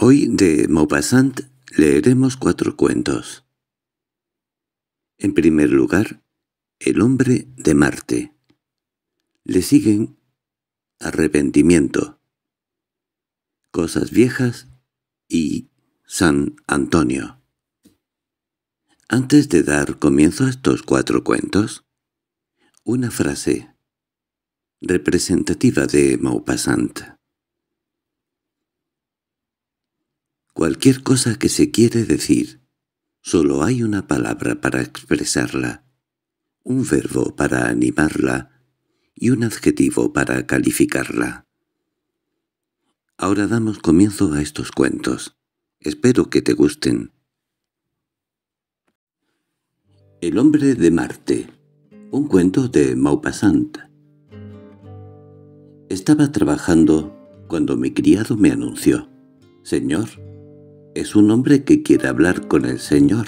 Hoy de Maupassant leeremos cuatro cuentos. En primer lugar, El hombre de Marte. Le siguen Arrepentimiento, Cosas viejas y San Antonio. Antes de dar comienzo a estos cuatro cuentos, una frase representativa de Maupassant. cualquier cosa que se quiere decir. Solo hay una palabra para expresarla, un verbo para animarla y un adjetivo para calificarla. Ahora damos comienzo a estos cuentos. Espero que te gusten. El hombre de Marte Un cuento de Maupassant Estaba trabajando cuando mi criado me anunció. «Señor, es un hombre que quiere hablar con el señor.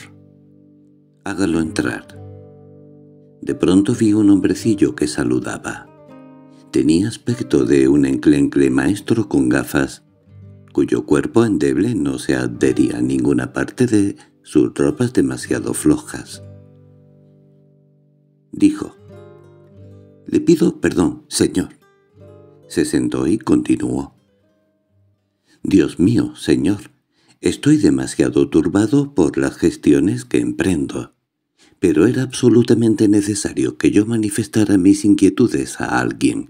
Hágalo entrar. De pronto vi un hombrecillo que saludaba. Tenía aspecto de un enclencle maestro con gafas, cuyo cuerpo endeble no se adhería a ninguna parte de sus ropas demasiado flojas. Dijo, «Le pido perdón, señor». Se sentó y continuó. «Dios mío, señor, Estoy demasiado turbado por las gestiones que emprendo. Pero era absolutamente necesario que yo manifestara mis inquietudes a alguien.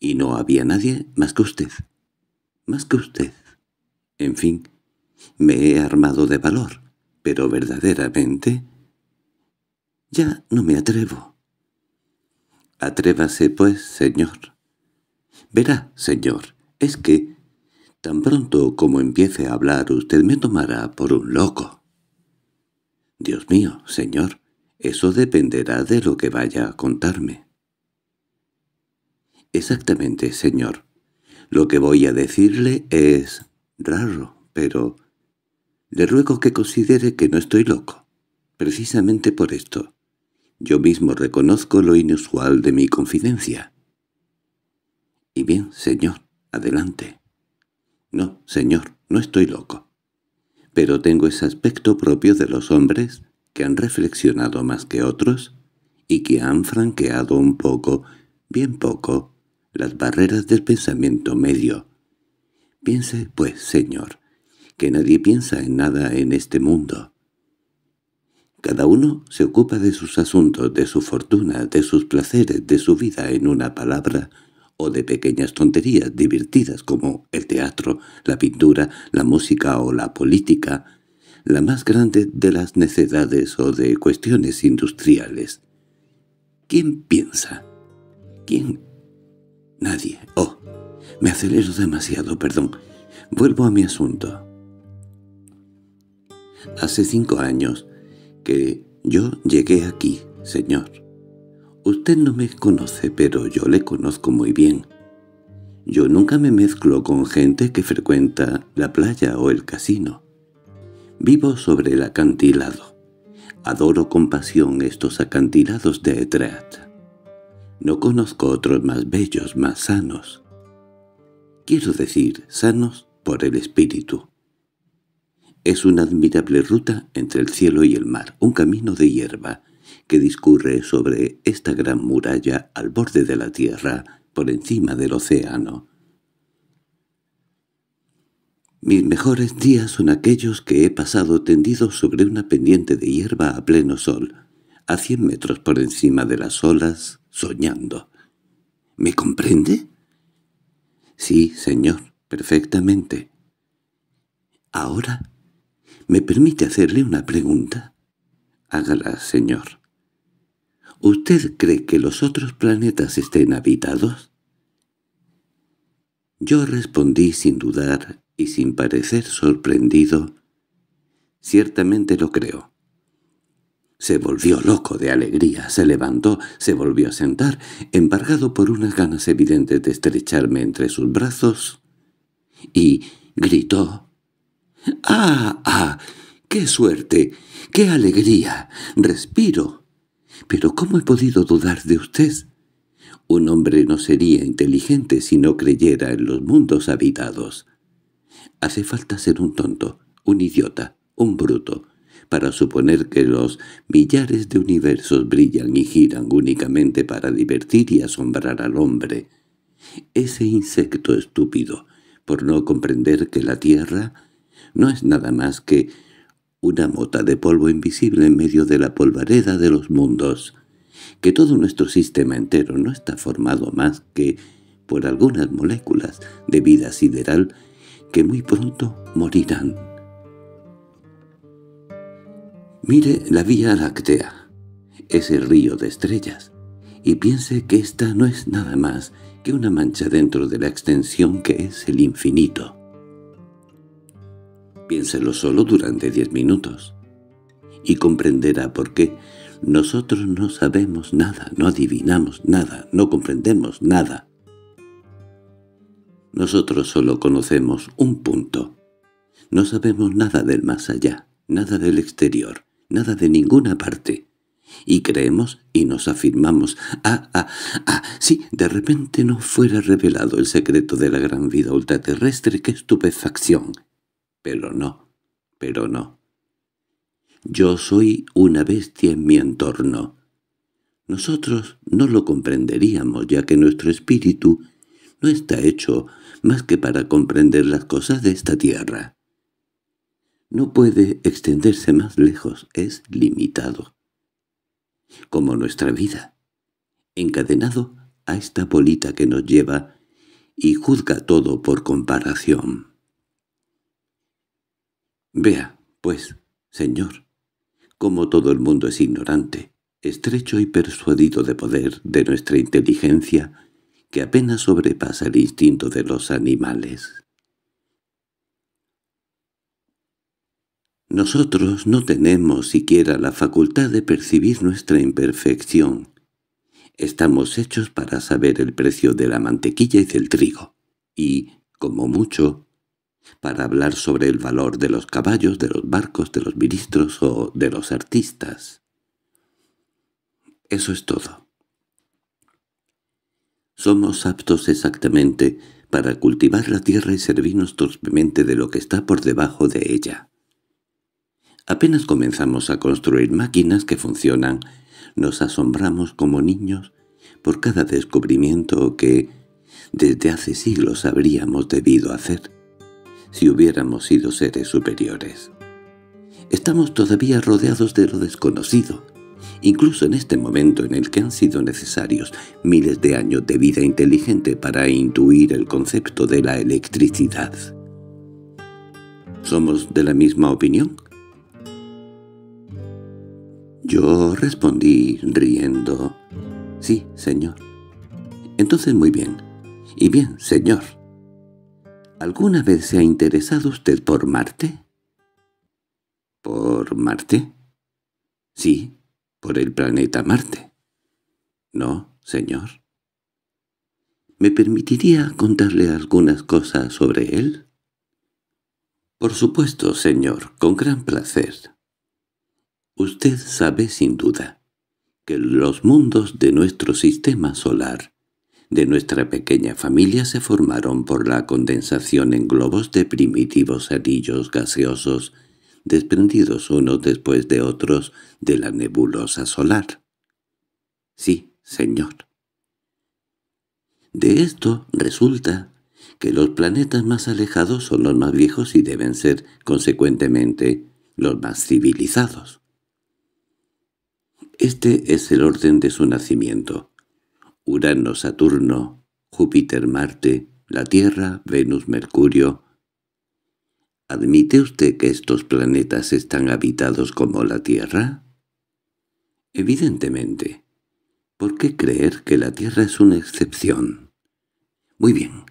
Y no había nadie más que usted. Más que usted. En fin, me he armado de valor, pero verdaderamente... Ya no me atrevo. Atrévase, pues, señor. Verá, señor, es que Tan pronto como empiece a hablar usted me tomará por un loco. Dios mío, señor, eso dependerá de lo que vaya a contarme. Exactamente, señor. Lo que voy a decirle es raro, pero le ruego que considere que no estoy loco. Precisamente por esto. Yo mismo reconozco lo inusual de mi confidencia. Y bien, señor, adelante. No, señor, no estoy loco. Pero tengo ese aspecto propio de los hombres que han reflexionado más que otros y que han franqueado un poco, bien poco, las barreras del pensamiento medio. Piense, pues, señor, que nadie piensa en nada en este mundo. Cada uno se ocupa de sus asuntos, de su fortuna, de sus placeres, de su vida, en una palabra, o de pequeñas tonterías divertidas como el teatro, la pintura, la música o la política, la más grande de las necedades o de cuestiones industriales. ¿Quién piensa? ¿Quién? Nadie. Oh, me acelero demasiado, perdón. Vuelvo a mi asunto. Hace cinco años que yo llegué aquí, señor. Usted no me conoce, pero yo le conozco muy bien. Yo nunca me mezclo con gente que frecuenta la playa o el casino. Vivo sobre el acantilado. Adoro con pasión estos acantilados de Etreat. No conozco otros más bellos, más sanos. Quiero decir, sanos por el espíritu. Es una admirable ruta entre el cielo y el mar, un camino de hierba, que discurre sobre esta gran muralla al borde de la tierra, por encima del océano. Mis mejores días son aquellos que he pasado tendido sobre una pendiente de hierba a pleno sol, a cien metros por encima de las olas, soñando. ¿Me comprende? Sí, señor, perfectamente. Ahora, ¿me permite hacerle una pregunta? Hágala, señor. ¿Usted cree que los otros planetas estén habitados? Yo respondí sin dudar y sin parecer sorprendido. Ciertamente lo creo. Se volvió loco de alegría, se levantó, se volvió a sentar, embargado por unas ganas evidentes de estrecharme entre sus brazos, y gritó. —¡Ah, ah! ¡Qué suerte! ¡Qué alegría! ¡Respiro! —¿Pero cómo he podido dudar de usted? Un hombre no sería inteligente si no creyera en los mundos habitados. Hace falta ser un tonto, un idiota, un bruto, para suponer que los millares de universos brillan y giran únicamente para divertir y asombrar al hombre. Ese insecto estúpido, por no comprender que la Tierra no es nada más que una mota de polvo invisible en medio de la polvareda de los mundos, que todo nuestro sistema entero no está formado más que por algunas moléculas de vida sideral que muy pronto morirán. Mire la Vía Láctea, ese río de estrellas, y piense que esta no es nada más que una mancha dentro de la extensión que es el infinito. Piénselo solo durante diez minutos. Y comprenderá por qué nosotros no sabemos nada, no adivinamos nada, no comprendemos nada. Nosotros solo conocemos un punto. No sabemos nada del más allá, nada del exterior, nada de ninguna parte. Y creemos y nos afirmamos, ah, ah, ah, si de repente no fuera revelado el secreto de la gran vida ultraterrestre, qué estupefacción, pero no, pero no. Yo soy una bestia en mi entorno. Nosotros no lo comprenderíamos, ya que nuestro espíritu no está hecho más que para comprender las cosas de esta tierra. No puede extenderse más lejos, es limitado. Como nuestra vida, encadenado a esta bolita que nos lleva y juzga todo por comparación. Vea, pues, señor, como todo el mundo es ignorante, estrecho y persuadido de poder de nuestra inteligencia, que apenas sobrepasa el instinto de los animales. Nosotros no tenemos siquiera la facultad de percibir nuestra imperfección. Estamos hechos para saber el precio de la mantequilla y del trigo, y, como mucho, para hablar sobre el valor de los caballos, de los barcos, de los ministros o de los artistas. Eso es todo. Somos aptos exactamente para cultivar la tierra y servirnos torpemente de lo que está por debajo de ella. Apenas comenzamos a construir máquinas que funcionan, nos asombramos como niños por cada descubrimiento que desde hace siglos habríamos debido hacer si hubiéramos sido seres superiores. Estamos todavía rodeados de lo desconocido, incluso en este momento en el que han sido necesarios miles de años de vida inteligente para intuir el concepto de la electricidad. ¿Somos de la misma opinión? Yo respondí riendo, «Sí, señor». «Entonces muy bien». «Y bien, señor». ¿Alguna vez se ha interesado usted por Marte? ¿Por Marte? Sí, por el planeta Marte. No, señor. ¿Me permitiría contarle algunas cosas sobre él? Por supuesto, señor, con gran placer. Usted sabe sin duda que los mundos de nuestro sistema solar de nuestra pequeña familia se formaron por la condensación en globos de primitivos anillos gaseosos, desprendidos unos después de otros de la nebulosa solar. Sí, señor. De esto resulta que los planetas más alejados son los más viejos y deben ser, consecuentemente, los más civilizados. Este es el orden de su nacimiento. Urano, Saturno, Júpiter, Marte, la Tierra, Venus, Mercurio... ¿Admite usted que estos planetas están habitados como la Tierra? Evidentemente. ¿Por qué creer que la Tierra es una excepción? Muy bien.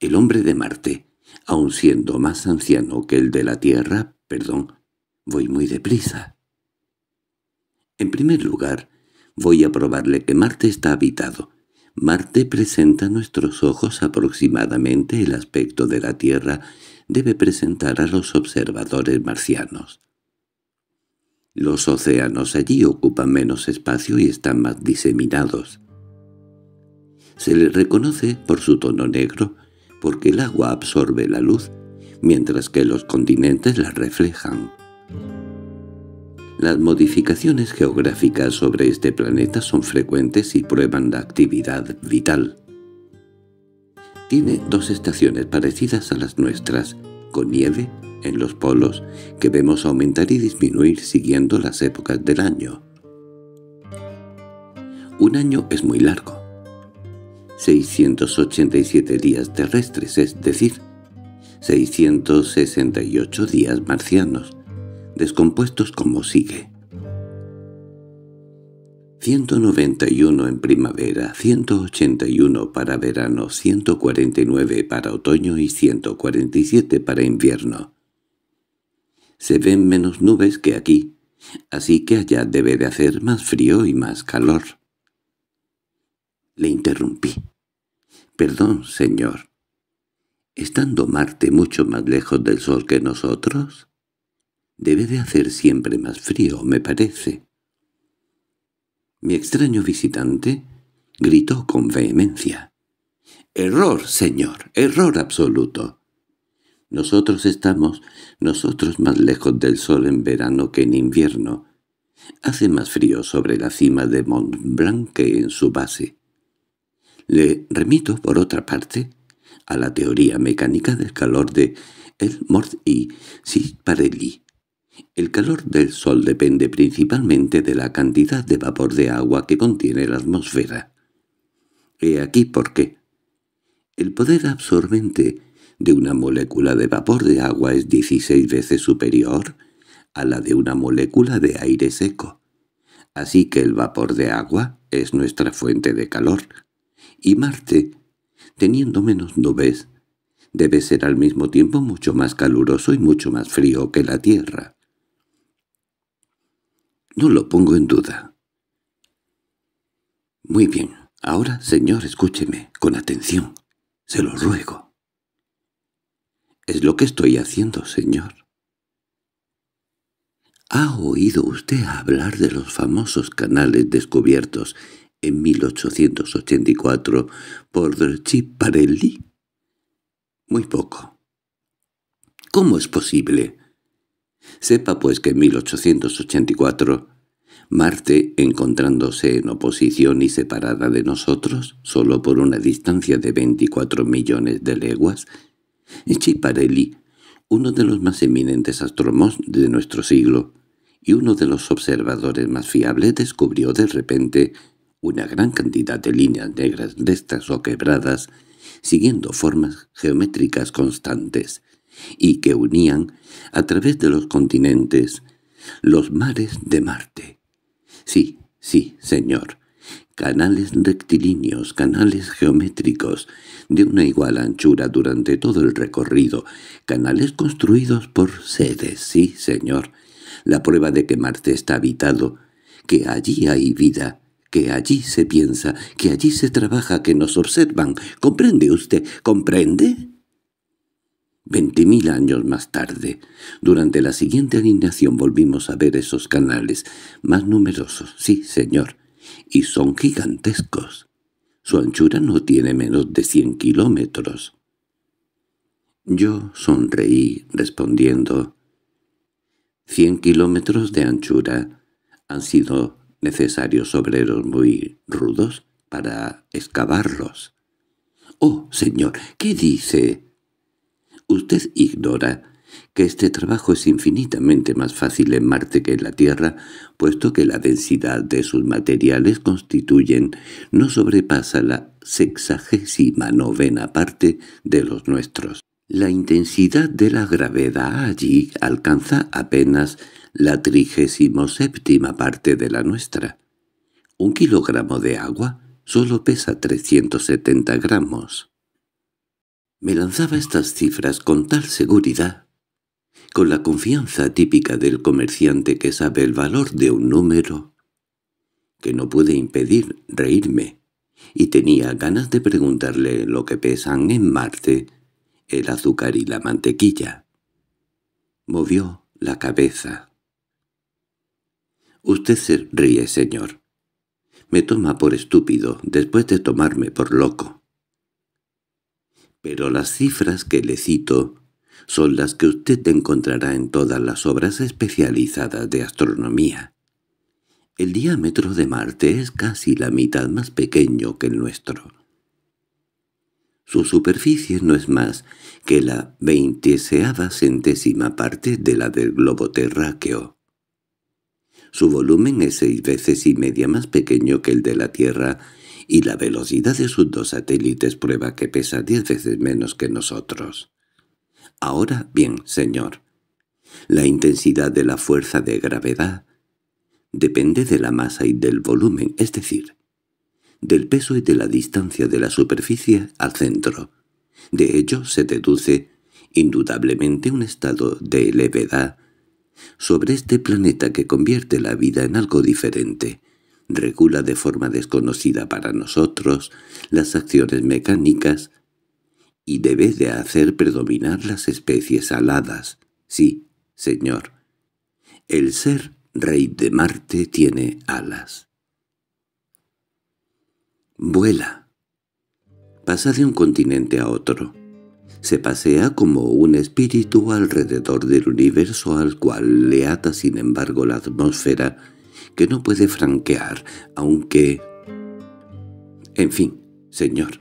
El hombre de Marte, aun siendo más anciano que el de la Tierra, perdón, voy muy deprisa. En primer lugar, Voy a probarle que Marte está habitado. Marte presenta a nuestros ojos aproximadamente el aspecto de la Tierra debe presentar a los observadores marcianos. Los océanos allí ocupan menos espacio y están más diseminados. Se le reconoce por su tono negro, porque el agua absorbe la luz, mientras que los continentes la reflejan. Las modificaciones geográficas sobre este planeta son frecuentes y prueban la actividad vital. Tiene dos estaciones parecidas a las nuestras, con nieve en los polos, que vemos aumentar y disminuir siguiendo las épocas del año. Un año es muy largo. 687 días terrestres, es decir, 668 días marcianos, descompuestos como sigue. 191 en primavera, 181 para verano, 149 para otoño y 147 para invierno. Se ven menos nubes que aquí, así que allá debe de hacer más frío y más calor. Le interrumpí. —Perdón, señor. ¿Estando Marte mucho más lejos del Sol que nosotros? Debe de hacer siempre más frío, me parece. Mi extraño visitante gritó con vehemencia. —¡Error, señor! ¡Error absoluto! Nosotros estamos, nosotros más lejos del sol en verano que en invierno. Hace más frío sobre la cima de Mont Blanc que en su base. Le remito, por otra parte, a la teoría mecánica del calor de Elmort y Siparelli." El calor del sol depende principalmente de la cantidad de vapor de agua que contiene la atmósfera. He aquí por qué. El poder absorbente de una molécula de vapor de agua es 16 veces superior a la de una molécula de aire seco. Así que el vapor de agua es nuestra fuente de calor. Y Marte, teniendo menos nubes, debe ser al mismo tiempo mucho más caluroso y mucho más frío que la Tierra. No lo pongo en duda. Muy bien. Ahora, señor, escúcheme, con atención. Se lo ruego. Es lo que estoy haciendo, señor. ¿Ha oído usted hablar de los famosos canales descubiertos en 1884 por Chiparelli? Muy poco. ¿Cómo es posible? Sepa pues que en 1884 Marte, encontrándose en oposición y separada de nosotros, solo por una distancia de 24 millones de leguas, Chiparelli, uno de los más eminentes astrónomos de nuestro siglo y uno de los observadores más fiables, descubrió de repente una gran cantidad de líneas negras rectas o quebradas, siguiendo formas geométricas constantes y que unían, a través de los continentes, los mares de Marte. Sí, sí, señor, canales rectilíneos, canales geométricos, de una igual anchura durante todo el recorrido, canales construidos por sedes, sí, señor, la prueba de que Marte está habitado, que allí hay vida, que allí se piensa, que allí se trabaja, que nos observan. ¿Comprende usted? ¿Comprende? mil años más tarde, durante la siguiente alineación volvimos a ver esos canales, más numerosos, sí, señor, y son gigantescos. Su anchura no tiene menos de cien kilómetros. Yo sonreí, respondiendo, «Cien kilómetros de anchura han sido necesarios obreros muy rudos para excavarlos». «Oh, señor, ¿qué dice?» usted ignora que este trabajo es infinitamente más fácil en Marte que en la Tierra, puesto que la densidad de sus materiales constituyen no sobrepasa la sexagésima novena parte de los nuestros. La intensidad de la gravedad allí alcanza apenas la trigésimo séptima parte de la nuestra. Un kilogramo de agua solo pesa 370 gramos. Me lanzaba estas cifras con tal seguridad, con la confianza típica del comerciante que sabe el valor de un número, que no pude impedir reírme, y tenía ganas de preguntarle lo que pesan en Marte, el azúcar y la mantequilla. Movió la cabeza. «Usted se ríe, señor. Me toma por estúpido después de tomarme por loco pero las cifras que le cito son las que usted encontrará en todas las obras especializadas de astronomía. El diámetro de Marte es casi la mitad más pequeño que el nuestro. Su superficie no es más que la veintiseava centésima parte de la del globo terráqueo. Su volumen es seis veces y media más pequeño que el de la Tierra y la velocidad de sus dos satélites prueba que pesa diez veces menos que nosotros. Ahora bien, señor, la intensidad de la fuerza de gravedad depende de la masa y del volumen, es decir, del peso y de la distancia de la superficie al centro. De ello se deduce indudablemente un estado de levedad sobre este planeta que convierte la vida en algo diferente regula de forma desconocida para nosotros las acciones mecánicas y debe de hacer predominar las especies aladas. Sí, señor. El ser rey de Marte tiene alas. Vuela. Pasa de un continente a otro. Se pasea como un espíritu alrededor del universo al cual le ata sin embargo la atmósfera que no puede franquear, aunque... En fin, señor.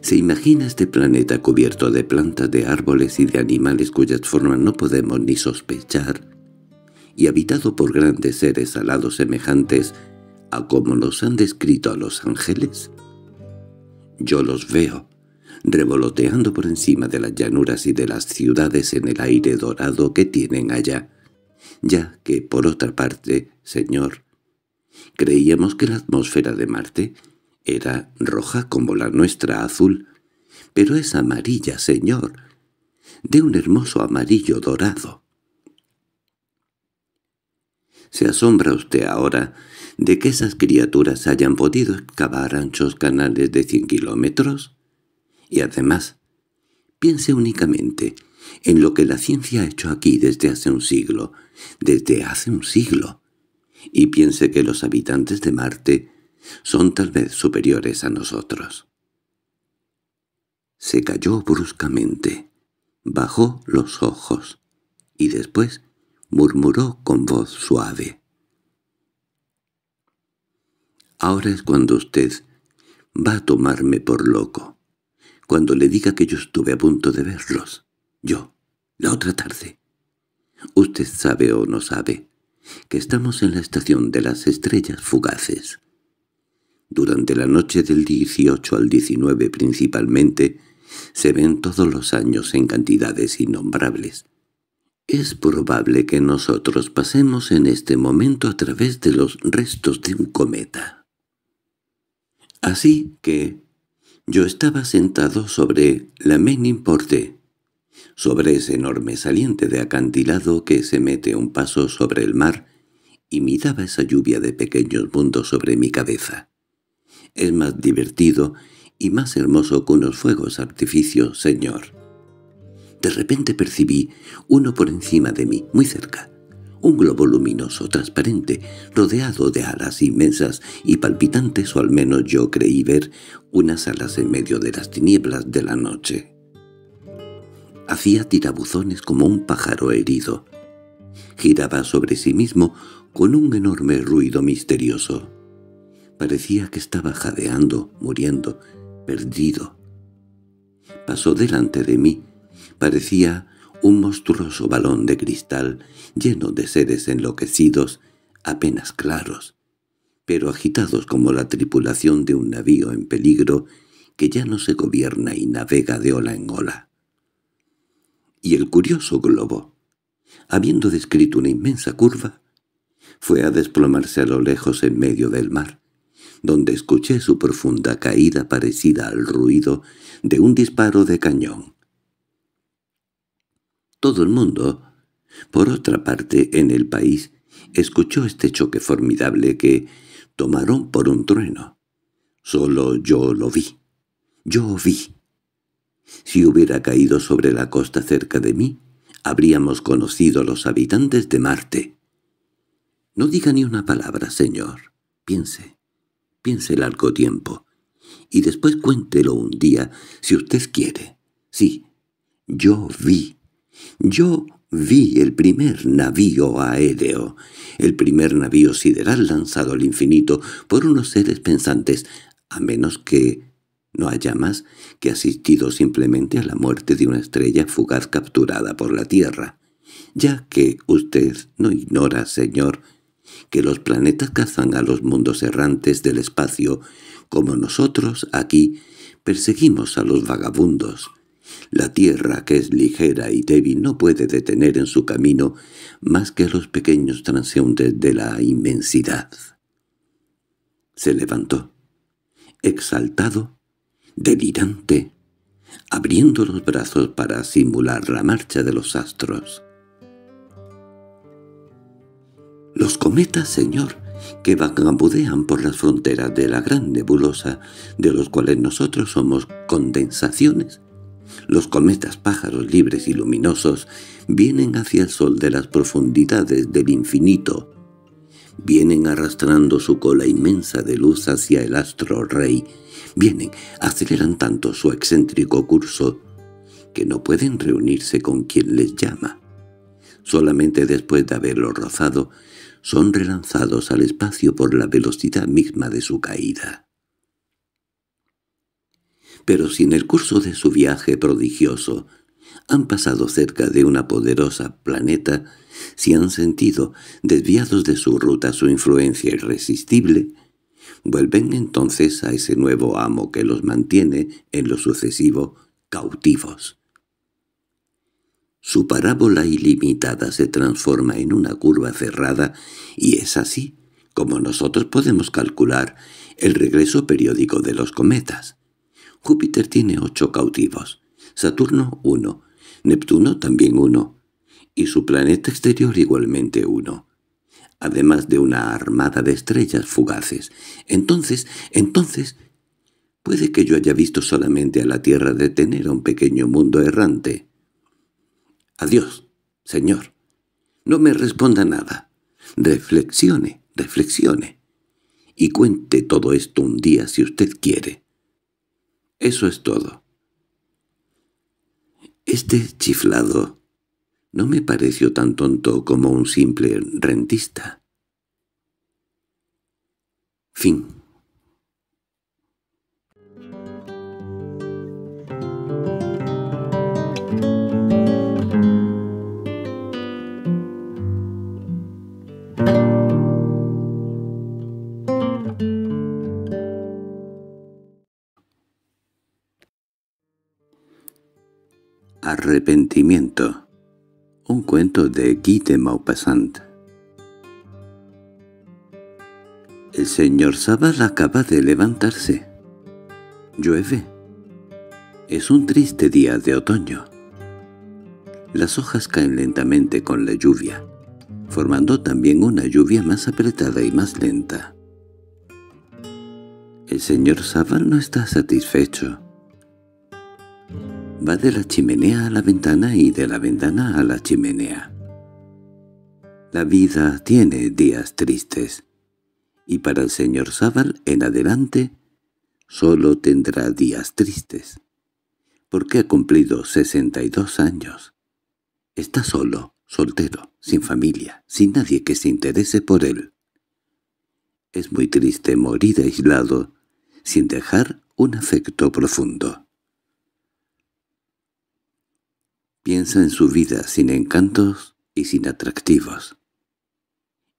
¿Se imagina este planeta cubierto de plantas, de árboles y de animales cuyas formas no podemos ni sospechar? Y habitado por grandes seres alados semejantes a como nos han descrito a los ángeles? Yo los veo, revoloteando por encima de las llanuras y de las ciudades en el aire dorado que tienen allá, ya que, por otra parte, señor, creíamos que la atmósfera de Marte era roja como la nuestra azul, pero es amarilla, señor, de un hermoso amarillo dorado. ¿Se asombra usted ahora de que esas criaturas hayan podido excavar anchos canales de cien kilómetros? Y además, piense únicamente en lo que la ciencia ha hecho aquí desde hace un siglo, desde hace un siglo, y piense que los habitantes de Marte son tal vez superiores a nosotros. Se cayó bruscamente, bajó los ojos, y después murmuró con voz suave. Ahora es cuando usted va a tomarme por loco, cuando le diga que yo estuve a punto de verlos. Yo, la otra tarde. Usted sabe o no sabe que estamos en la estación de las estrellas fugaces. Durante la noche del 18 al 19 principalmente, se ven todos los años en cantidades innombrables. Es probable que nosotros pasemos en este momento a través de los restos de un cometa. Así que yo estaba sentado sobre la main importe sobre ese enorme saliente de acantilado que se mete un paso sobre el mar y miraba esa lluvia de pequeños mundos sobre mi cabeza. Es más divertido y más hermoso que unos fuegos artificios, señor. De repente percibí uno por encima de mí, muy cerca. Un globo luminoso, transparente, rodeado de alas inmensas y palpitantes, o al menos yo creí ver unas alas en medio de las tinieblas de la noche. Hacía tirabuzones como un pájaro herido. Giraba sobre sí mismo con un enorme ruido misterioso. Parecía que estaba jadeando, muriendo, perdido. Pasó delante de mí. Parecía un monstruoso balón de cristal lleno de seres enloquecidos, apenas claros, pero agitados como la tripulación de un navío en peligro que ya no se gobierna y navega de ola en ola y el curioso globo, habiendo descrito una inmensa curva, fue a desplomarse a lo lejos en medio del mar, donde escuché su profunda caída parecida al ruido de un disparo de cañón. Todo el mundo, por otra parte en el país, escuchó este choque formidable que tomaron por un trueno. Solo yo lo vi. Yo vi si hubiera caído sobre la costa cerca de mí, habríamos conocido a los habitantes de Marte. No diga ni una palabra, señor. Piense. Piense largo tiempo. Y después cuéntelo un día, si usted quiere. Sí, yo vi. Yo vi el primer navío aéreo, el primer navío sideral lanzado al infinito por unos seres pensantes, a menos que no haya más que asistido simplemente a la muerte de una estrella fugaz capturada por la Tierra, ya que usted no ignora, señor, que los planetas cazan a los mundos errantes del espacio, como nosotros aquí perseguimos a los vagabundos. La tierra, que es ligera y débil, no puede detener en su camino más que a los pequeños transeúntes de la inmensidad. Se levantó, exaltado, delirante, abriendo los brazos para simular la marcha de los astros. Los cometas, señor, que vagabudean por las fronteras de la gran nebulosa, de los cuales nosotros somos condensaciones, los cometas pájaros libres y luminosos vienen hacia el sol de las profundidades del infinito, vienen arrastrando su cola inmensa de luz hacia el astro rey, vienen, aceleran tanto su excéntrico curso que no pueden reunirse con quien les llama. Solamente después de haberlo rozado, son relanzados al espacio por la velocidad misma de su caída. Pero si en el curso de su viaje prodigioso han pasado cerca de una poderosa planeta, si han sentido, desviados de su ruta, su influencia irresistible, vuelven entonces a ese nuevo amo que los mantiene en lo sucesivo cautivos. Su parábola ilimitada se transforma en una curva cerrada y es así como nosotros podemos calcular el regreso periódico de los cometas. Júpiter tiene ocho cautivos, Saturno uno, Neptuno también uno, y su planeta exterior igualmente uno además de una armada de estrellas fugaces. Entonces, entonces, puede que yo haya visto solamente a la Tierra detener a un pequeño mundo errante. Adiós, señor. No me responda nada. Reflexione, reflexione. Y cuente todo esto un día si usted quiere. Eso es todo. Este chiflado no me pareció tan tonto como un simple rentista. Fin. arrepentimiento un cuento de Guy de Maupassant. El señor Sabal acaba de levantarse. Llueve. Es un triste día de otoño. Las hojas caen lentamente con la lluvia, formando también una lluvia más apretada y más lenta. El señor Sabal no está satisfecho. Va de la chimenea a la ventana y de la ventana a la chimenea. La vida tiene días tristes, y para el señor Sábal en adelante solo tendrá días tristes, porque ha cumplido 62 años. Está solo, soltero, sin familia, sin nadie que se interese por él. Es muy triste morir aislado, sin dejar un afecto profundo. Piensa en su vida sin encantos y sin atractivos.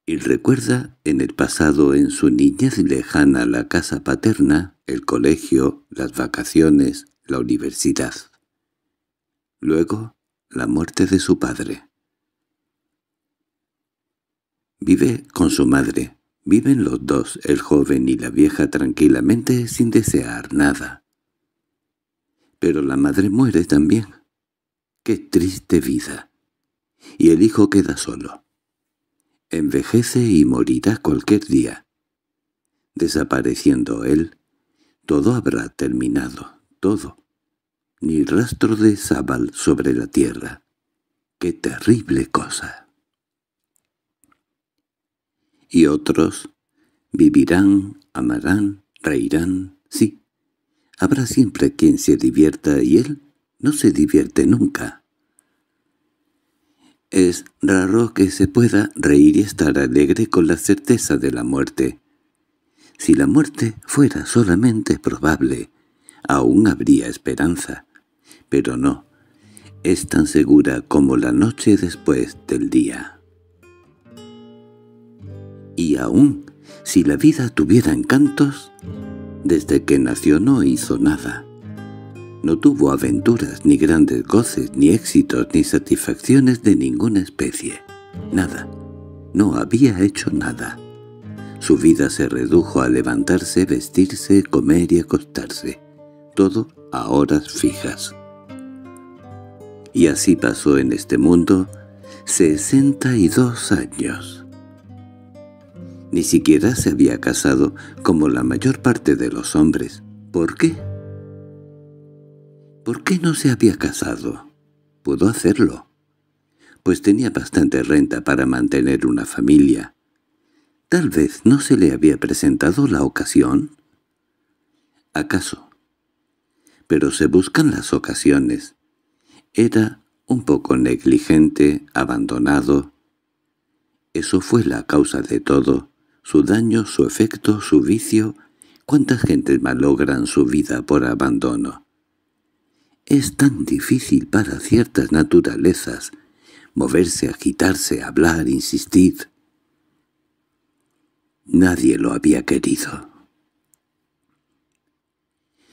Y recuerda en el pasado, en su niñez lejana, la casa paterna, el colegio, las vacaciones, la universidad. Luego, la muerte de su padre. Vive con su madre. Viven los dos, el joven y la vieja, tranquilamente sin desear nada. Pero la madre muere también. ¡Qué triste vida! Y el hijo queda solo. Envejece y morirá cualquier día. Desapareciendo él, todo habrá terminado, todo. Ni rastro de Sábal sobre la tierra. ¡Qué terrible cosa! Y otros vivirán, amarán, reirán, sí. Habrá siempre quien se divierta y él no se divierte nunca. Es raro que se pueda reír y estar alegre con la certeza de la muerte. Si la muerte fuera solamente probable, aún habría esperanza. Pero no, es tan segura como la noche después del día. Y aún, si la vida tuviera encantos, desde que nació no hizo nada. No tuvo aventuras, ni grandes goces, ni éxitos, ni satisfacciones de ninguna especie. Nada. No había hecho nada. Su vida se redujo a levantarse, vestirse, comer y acostarse. Todo a horas fijas. Y así pasó en este mundo sesenta y dos años. Ni siquiera se había casado como la mayor parte de los hombres. ¿Por qué? ¿Por qué no se había casado? Pudo hacerlo, pues tenía bastante renta para mantener una familia. Tal vez no se le había presentado la ocasión. ¿Acaso? Pero se buscan las ocasiones. Era un poco negligente, abandonado. Eso fue la causa de todo, su daño, su efecto, su vicio. ¿Cuántas gentes malogran su vida por abandono? Es tan difícil para ciertas naturalezas moverse, agitarse, hablar, insistir. Nadie lo había querido.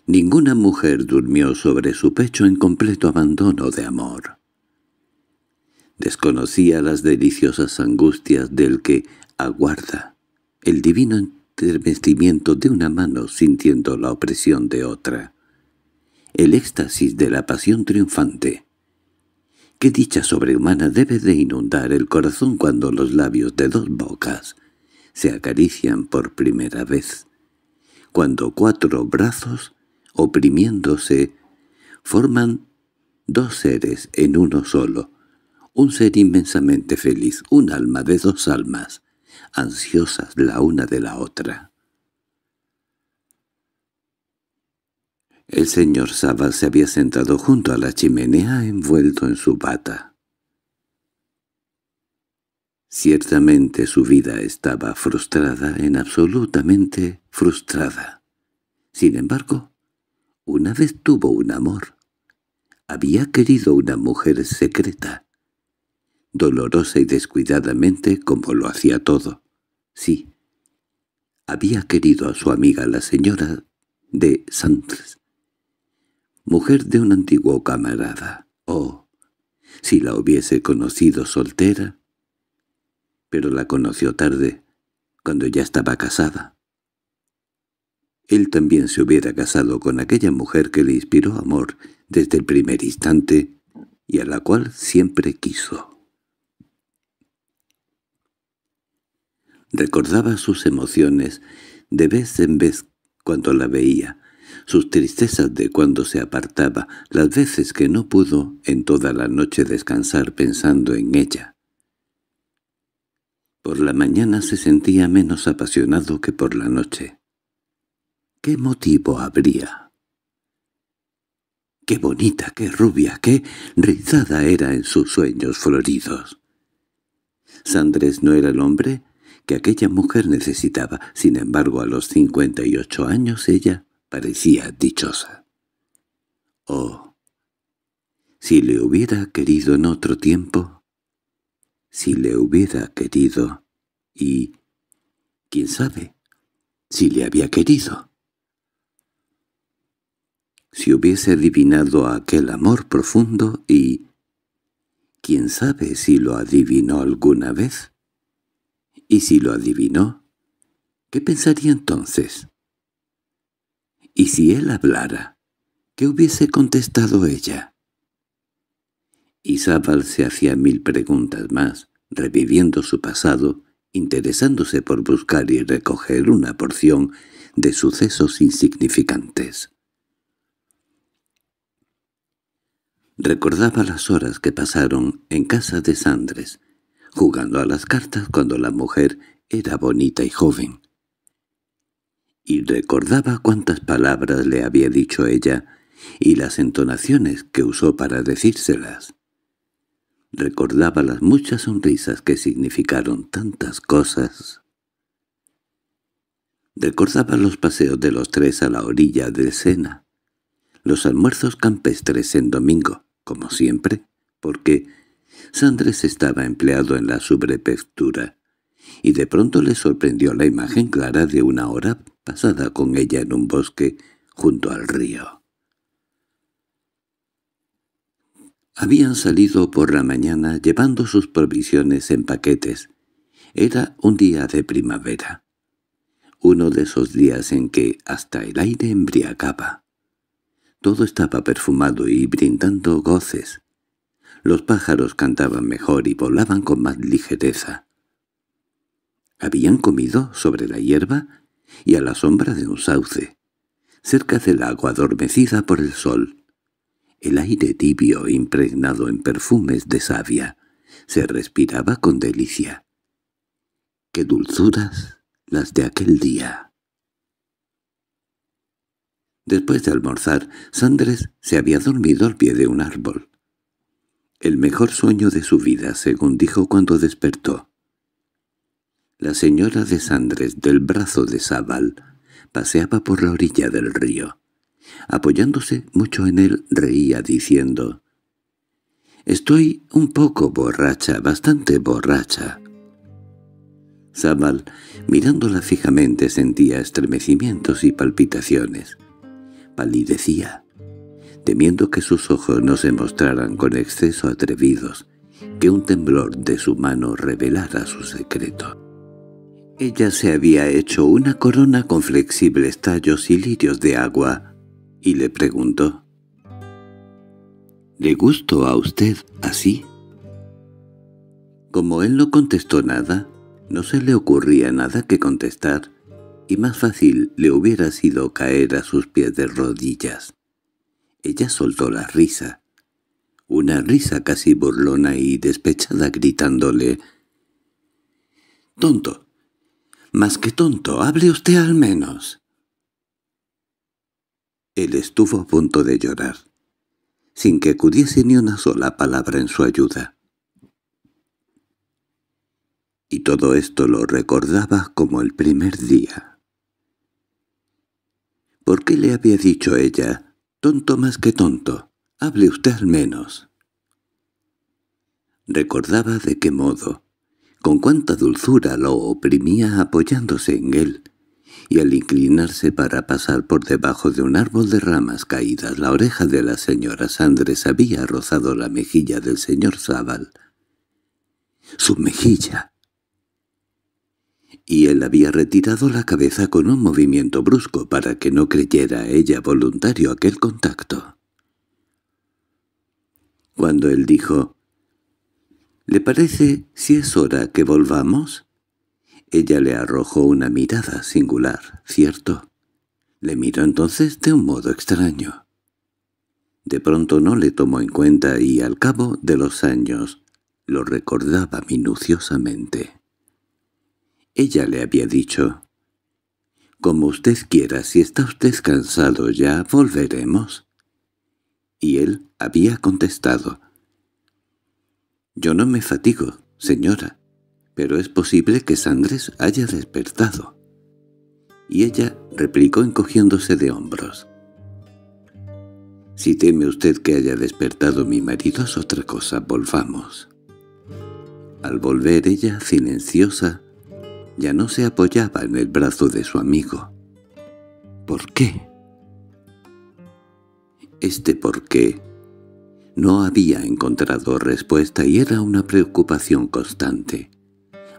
Ninguna mujer durmió sobre su pecho en completo abandono de amor. Desconocía las deliciosas angustias del que aguarda el divino entremecimiento de una mano sintiendo la opresión de otra el éxtasis de la pasión triunfante. Qué dicha sobrehumana debe de inundar el corazón cuando los labios de dos bocas se acarician por primera vez, cuando cuatro brazos, oprimiéndose, forman dos seres en uno solo, un ser inmensamente feliz, un alma de dos almas, ansiosas la una de la otra. El señor Saba se había sentado junto a la chimenea envuelto en su bata. Ciertamente su vida estaba frustrada en absolutamente frustrada. Sin embargo, una vez tuvo un amor. Había querido una mujer secreta. Dolorosa y descuidadamente como lo hacía todo. Sí, había querido a su amiga la señora de Santos mujer de un antiguo camarada. Oh, si la hubiese conocido soltera. Pero la conoció tarde, cuando ya estaba casada. Él también se hubiera casado con aquella mujer que le inspiró amor desde el primer instante y a la cual siempre quiso. Recordaba sus emociones de vez en vez cuando la veía, sus tristezas de cuando se apartaba, las veces que no pudo en toda la noche descansar pensando en ella. Por la mañana se sentía menos apasionado que por la noche. ¿Qué motivo habría? ¡Qué bonita, qué rubia, qué rizada era en sus sueños floridos! Sandrés no era el hombre que aquella mujer necesitaba. Sin embargo, a los cincuenta y ocho años ella parecía dichosa. Oh, si le hubiera querido en otro tiempo, si le hubiera querido y, quién sabe, si le había querido. Si hubiese adivinado aquel amor profundo y, quién sabe si lo adivinó alguna vez. Y si lo adivinó, ¿qué pensaría entonces? ¿Y si él hablara? ¿Qué hubiese contestado ella? Isábal se hacía mil preguntas más, reviviendo su pasado, interesándose por buscar y recoger una porción de sucesos insignificantes. Recordaba las horas que pasaron en casa de Sandres, jugando a las cartas cuando la mujer era bonita y joven y recordaba cuántas palabras le había dicho ella y las entonaciones que usó para decírselas. Recordaba las muchas sonrisas que significaron tantas cosas. Recordaba los paseos de los tres a la orilla del Sena, los almuerzos campestres en domingo, como siempre, porque Sandres estaba empleado en la subrepectura y de pronto le sorprendió la imagen clara de una hora pasada con ella en un bosque junto al río. Habían salido por la mañana llevando sus provisiones en paquetes. Era un día de primavera, uno de esos días en que hasta el aire embriagaba. Todo estaba perfumado y brindando goces. Los pájaros cantaban mejor y volaban con más ligereza. Habían comido sobre la hierba y a la sombra de un sauce, cerca del agua adormecida por el sol. El aire tibio impregnado en perfumes de savia se respiraba con delicia. ¡Qué dulzuras las de aquel día! Después de almorzar, Sandres se había dormido al pie de un árbol. El mejor sueño de su vida, según dijo cuando despertó. La señora de Sandres del brazo de Sabal paseaba por la orilla del río. Apoyándose mucho en él, reía diciendo «Estoy un poco borracha, bastante borracha». Sabal, mirándola fijamente, sentía estremecimientos y palpitaciones. Palidecía, temiendo que sus ojos no se mostraran con exceso atrevidos, que un temblor de su mano revelara su secreto. Ella se había hecho una corona con flexibles tallos y lirios de agua, y le preguntó. —¿Le gustó a usted así? Como él no contestó nada, no se le ocurría nada que contestar, y más fácil le hubiera sido caer a sus pies de rodillas. Ella soltó la risa, una risa casi burlona y despechada gritándole, «¡Tonto! Más que tonto, hable usted al menos. Él estuvo a punto de llorar, sin que acudiese ni una sola palabra en su ayuda. Y todo esto lo recordaba como el primer día. ¿Por qué le había dicho ella, tonto más que tonto, hable usted al menos? Recordaba de qué modo, con cuánta dulzura lo oprimía apoyándose en él, y al inclinarse para pasar por debajo de un árbol de ramas caídas la oreja de la señora Sandres había rozado la mejilla del señor Zabal. ¡Su mejilla! Y él había retirado la cabeza con un movimiento brusco para que no creyera ella voluntario aquel contacto. Cuando él dijo —¿Le parece si es hora que volvamos? Ella le arrojó una mirada singular, ¿cierto? Le miró entonces de un modo extraño. De pronto no le tomó en cuenta y al cabo de los años lo recordaba minuciosamente. Ella le había dicho, «Como usted quiera, si está usted cansado ya, volveremos». Y él había contestado, yo no me fatigo, señora, pero es posible que Sandres haya despertado. Y ella replicó encogiéndose de hombros. Si teme usted que haya despertado mi marido es otra cosa, volvamos. Al volver ella, silenciosa, ya no se apoyaba en el brazo de su amigo. ¿Por qué? Este por qué no había encontrado respuesta y era una preocupación constante.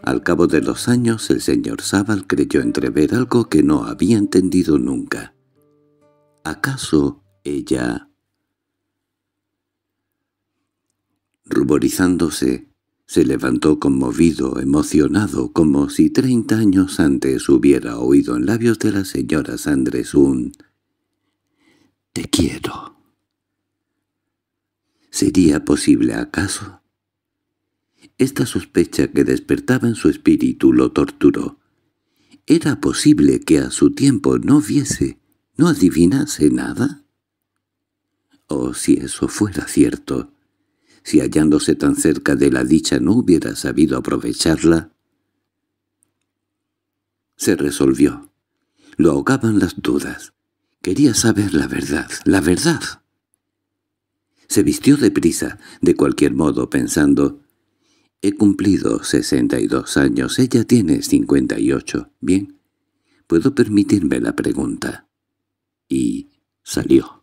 Al cabo de los años el señor Sábal creyó entrever algo que no había entendido nunca. ¿Acaso ella...? Ruborizándose, se levantó conmovido, emocionado, como si treinta años antes hubiera oído en labios de la señora Sandres un «Te quiero». ¿Sería posible acaso? Esta sospecha que despertaba en su espíritu lo torturó. ¿Era posible que a su tiempo no viese, no adivinase nada? Oh, si eso fuera cierto, si hallándose tan cerca de la dicha no hubiera sabido aprovecharla. Se resolvió. Lo ahogaban las dudas. Quería saber la verdad, la verdad. Se vistió deprisa, de cualquier modo, pensando, «He cumplido sesenta y dos años, ella tiene cincuenta y ocho. Bien, puedo permitirme la pregunta». Y salió.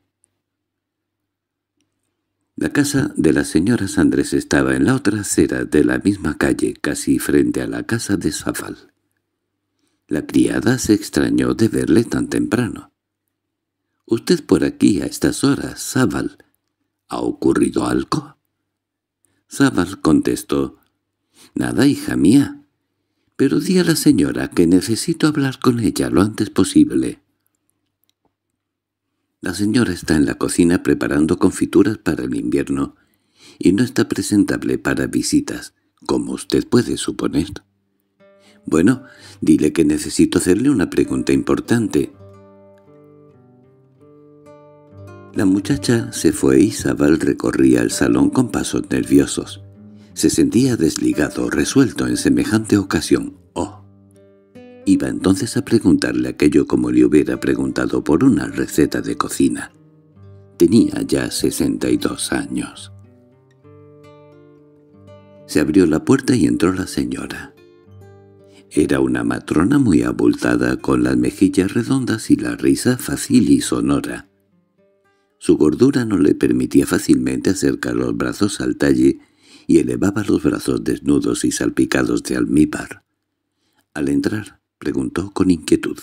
La casa de la señora Andrés estaba en la otra acera de la misma calle, casi frente a la casa de Sábal. La criada se extrañó de verle tan temprano. «Usted por aquí a estas horas, Sábal. ¿Ha ocurrido algo? Zabal contestó, «Nada, hija mía, pero di a la señora que necesito hablar con ella lo antes posible». La señora está en la cocina preparando confituras para el invierno y no está presentable para visitas, como usted puede suponer. Bueno, dile que necesito hacerle una pregunta importante. La muchacha se fue y Zabal recorría el salón con pasos nerviosos. Se sentía desligado, resuelto en semejante ocasión. ¡Oh! Iba entonces a preguntarle aquello como le hubiera preguntado por una receta de cocina. Tenía ya 62 años. Se abrió la puerta y entró la señora. Era una matrona muy abultada con las mejillas redondas y la risa fácil y sonora. Su gordura no le permitía fácilmente acercar los brazos al talle y elevaba los brazos desnudos y salpicados de almíbar. Al entrar, preguntó con inquietud.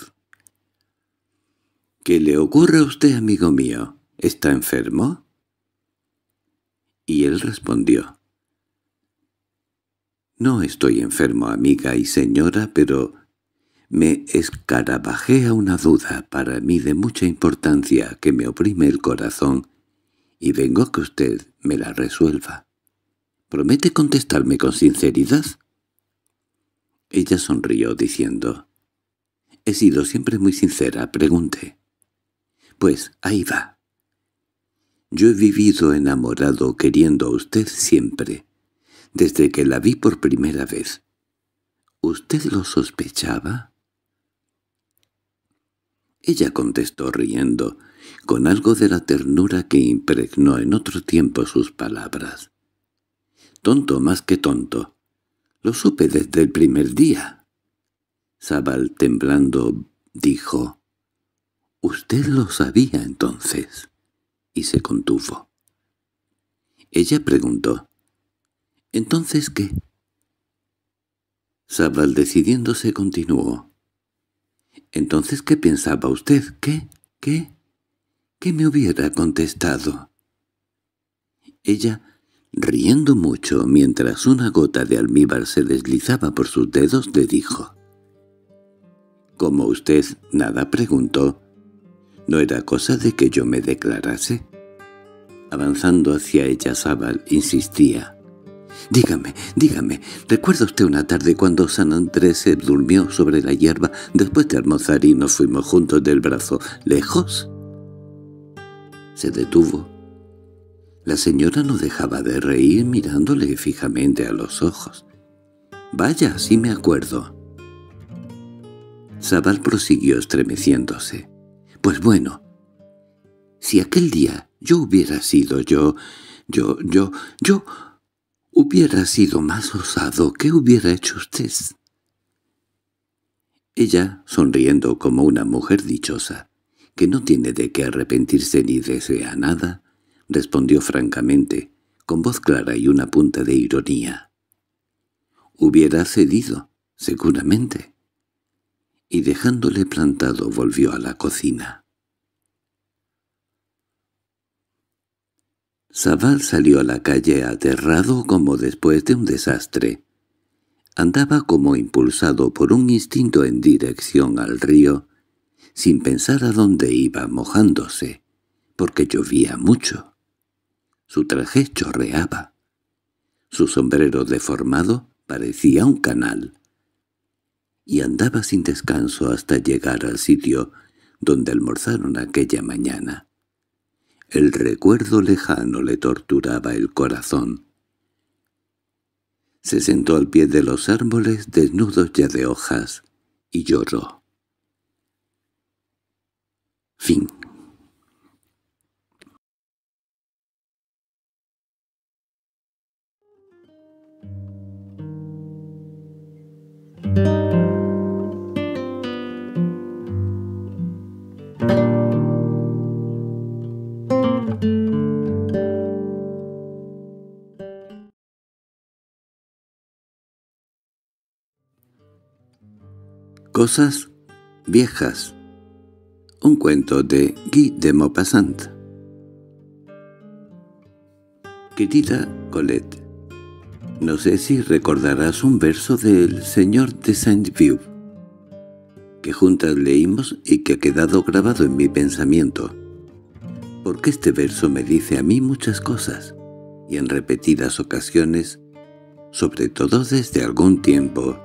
—¿Qué le ocurre a usted, amigo mío? ¿Está enfermo? Y él respondió. —No estoy enfermo, amiga y señora, pero me a una duda para mí de mucha importancia que me oprime el corazón y vengo a que usted me la resuelva. ¿Promete contestarme con sinceridad? Ella sonrió diciendo, «He sido siempre muy sincera, pregunte». «Pues ahí va. Yo he vivido enamorado queriendo a usted siempre, desde que la vi por primera vez. ¿Usted lo sospechaba?» Ella contestó riendo, con algo de la ternura que impregnó en otro tiempo sus palabras. «Tonto más que tonto. Lo supe desde el primer día». Sabal, temblando, dijo, «Usted lo sabía entonces». Y se contuvo. Ella preguntó, «¿Entonces qué?» Sabal, decidiéndose, continuó, —Entonces, ¿qué pensaba usted? ¿Qué? ¿Qué? ¿Qué me hubiera contestado? Ella, riendo mucho mientras una gota de almíbar se deslizaba por sus dedos, le dijo. —Como usted nada preguntó, ¿no era cosa de que yo me declarase? Avanzando hacia ella, Sabal insistía. Dígame, dígame, ¿recuerda usted una tarde cuando San Andrés se durmió sobre la hierba después de almorzar y nos fuimos juntos del brazo? ¿Lejos? Se detuvo. La señora no dejaba de reír mirándole fijamente a los ojos. «Vaya, sí me acuerdo». Sabal prosiguió estremeciéndose. «Pues bueno, si aquel día yo hubiera sido yo, yo, yo, yo, Hubiera sido más osado, ¿qué hubiera hecho usted? Ella, sonriendo como una mujer dichosa, que no tiene de qué arrepentirse ni desea nada, respondió francamente, con voz clara y una punta de ironía. Hubiera cedido, seguramente. Y dejándole plantado volvió a la cocina. Sabal salió a la calle aterrado como después de un desastre. Andaba como impulsado por un instinto en dirección al río, sin pensar a dónde iba mojándose, porque llovía mucho. Su traje chorreaba. Su sombrero deformado parecía un canal. Y andaba sin descanso hasta llegar al sitio donde almorzaron aquella mañana. El recuerdo lejano le torturaba el corazón. Se sentó al pie de los árboles desnudos ya de hojas y lloró. Fin Cosas viejas Un cuento de Guy de Maupassant Querida Colette, no sé si recordarás un verso del Señor de saint view que juntas leímos y que ha quedado grabado en mi pensamiento, porque este verso me dice a mí muchas cosas, y en repetidas ocasiones, sobre todo desde algún tiempo,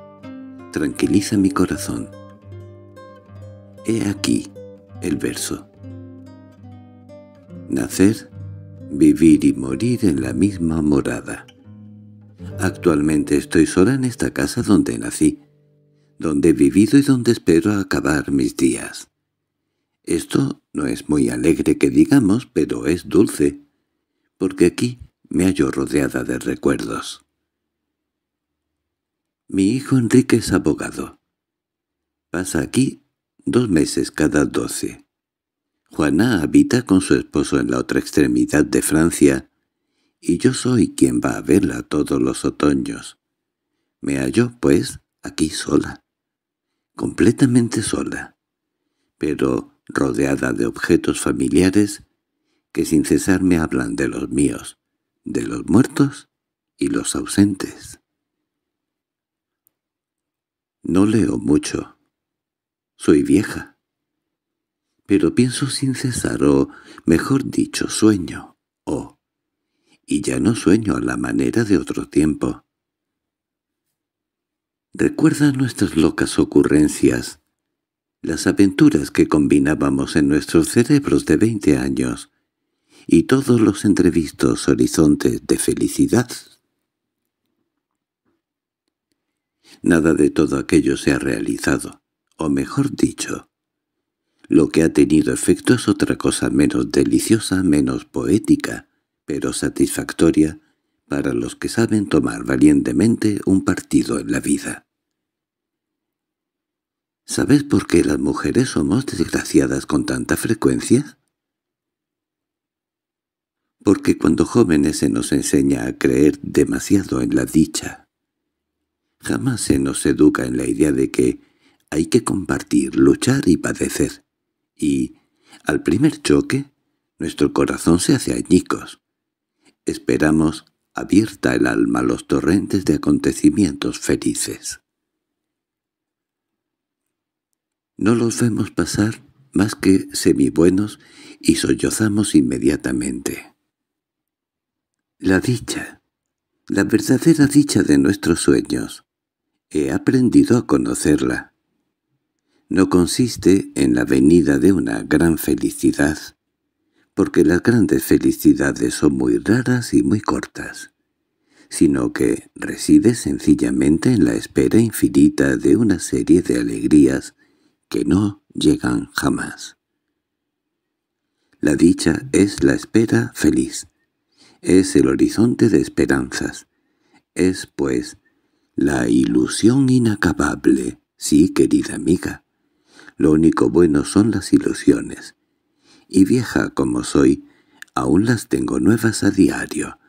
tranquiliza mi corazón. He aquí el verso. Nacer, vivir y morir en la misma morada. Actualmente estoy sola en esta casa donde nací, donde he vivido y donde espero acabar mis días. Esto no es muy alegre que digamos, pero es dulce, porque aquí me hallo rodeada de recuerdos. Mi hijo Enrique es abogado. Pasa aquí dos meses cada doce. Juana habita con su esposo en la otra extremidad de Francia, y yo soy quien va a verla todos los otoños. Me hallo pues, aquí sola. Completamente sola. Pero rodeada de objetos familiares que sin cesar me hablan de los míos, de los muertos y los ausentes. No leo mucho. Soy vieja. Pero pienso sin cesar, o, mejor dicho, sueño, o... Y ya no sueño a la manera de otro tiempo. Recuerda nuestras locas ocurrencias, las aventuras que combinábamos en nuestros cerebros de veinte años, y todos los entrevistos horizontes de felicidad Nada de todo aquello se ha realizado, o mejor dicho, lo que ha tenido efecto es otra cosa menos deliciosa, menos poética, pero satisfactoria para los que saben tomar valientemente un partido en la vida. ¿Sabes por qué las mujeres somos desgraciadas con tanta frecuencia? Porque cuando jóvenes se nos enseña a creer demasiado en la dicha, Jamás se nos educa en la idea de que hay que compartir, luchar y padecer. Y, al primer choque, nuestro corazón se hace añicos. Esperamos abierta el alma a los torrentes de acontecimientos felices. No los vemos pasar más que semibuenos y sollozamos inmediatamente. La dicha, la verdadera dicha de nuestros sueños, He aprendido a conocerla. No consiste en la venida de una gran felicidad, porque las grandes felicidades son muy raras y muy cortas, sino que reside sencillamente en la espera infinita de una serie de alegrías que no llegan jamás. La dicha es la espera feliz, es el horizonte de esperanzas, es, pues, la ilusión inacabable. Sí, querida amiga. Lo único bueno son las ilusiones. Y vieja como soy, aún las tengo nuevas a diario.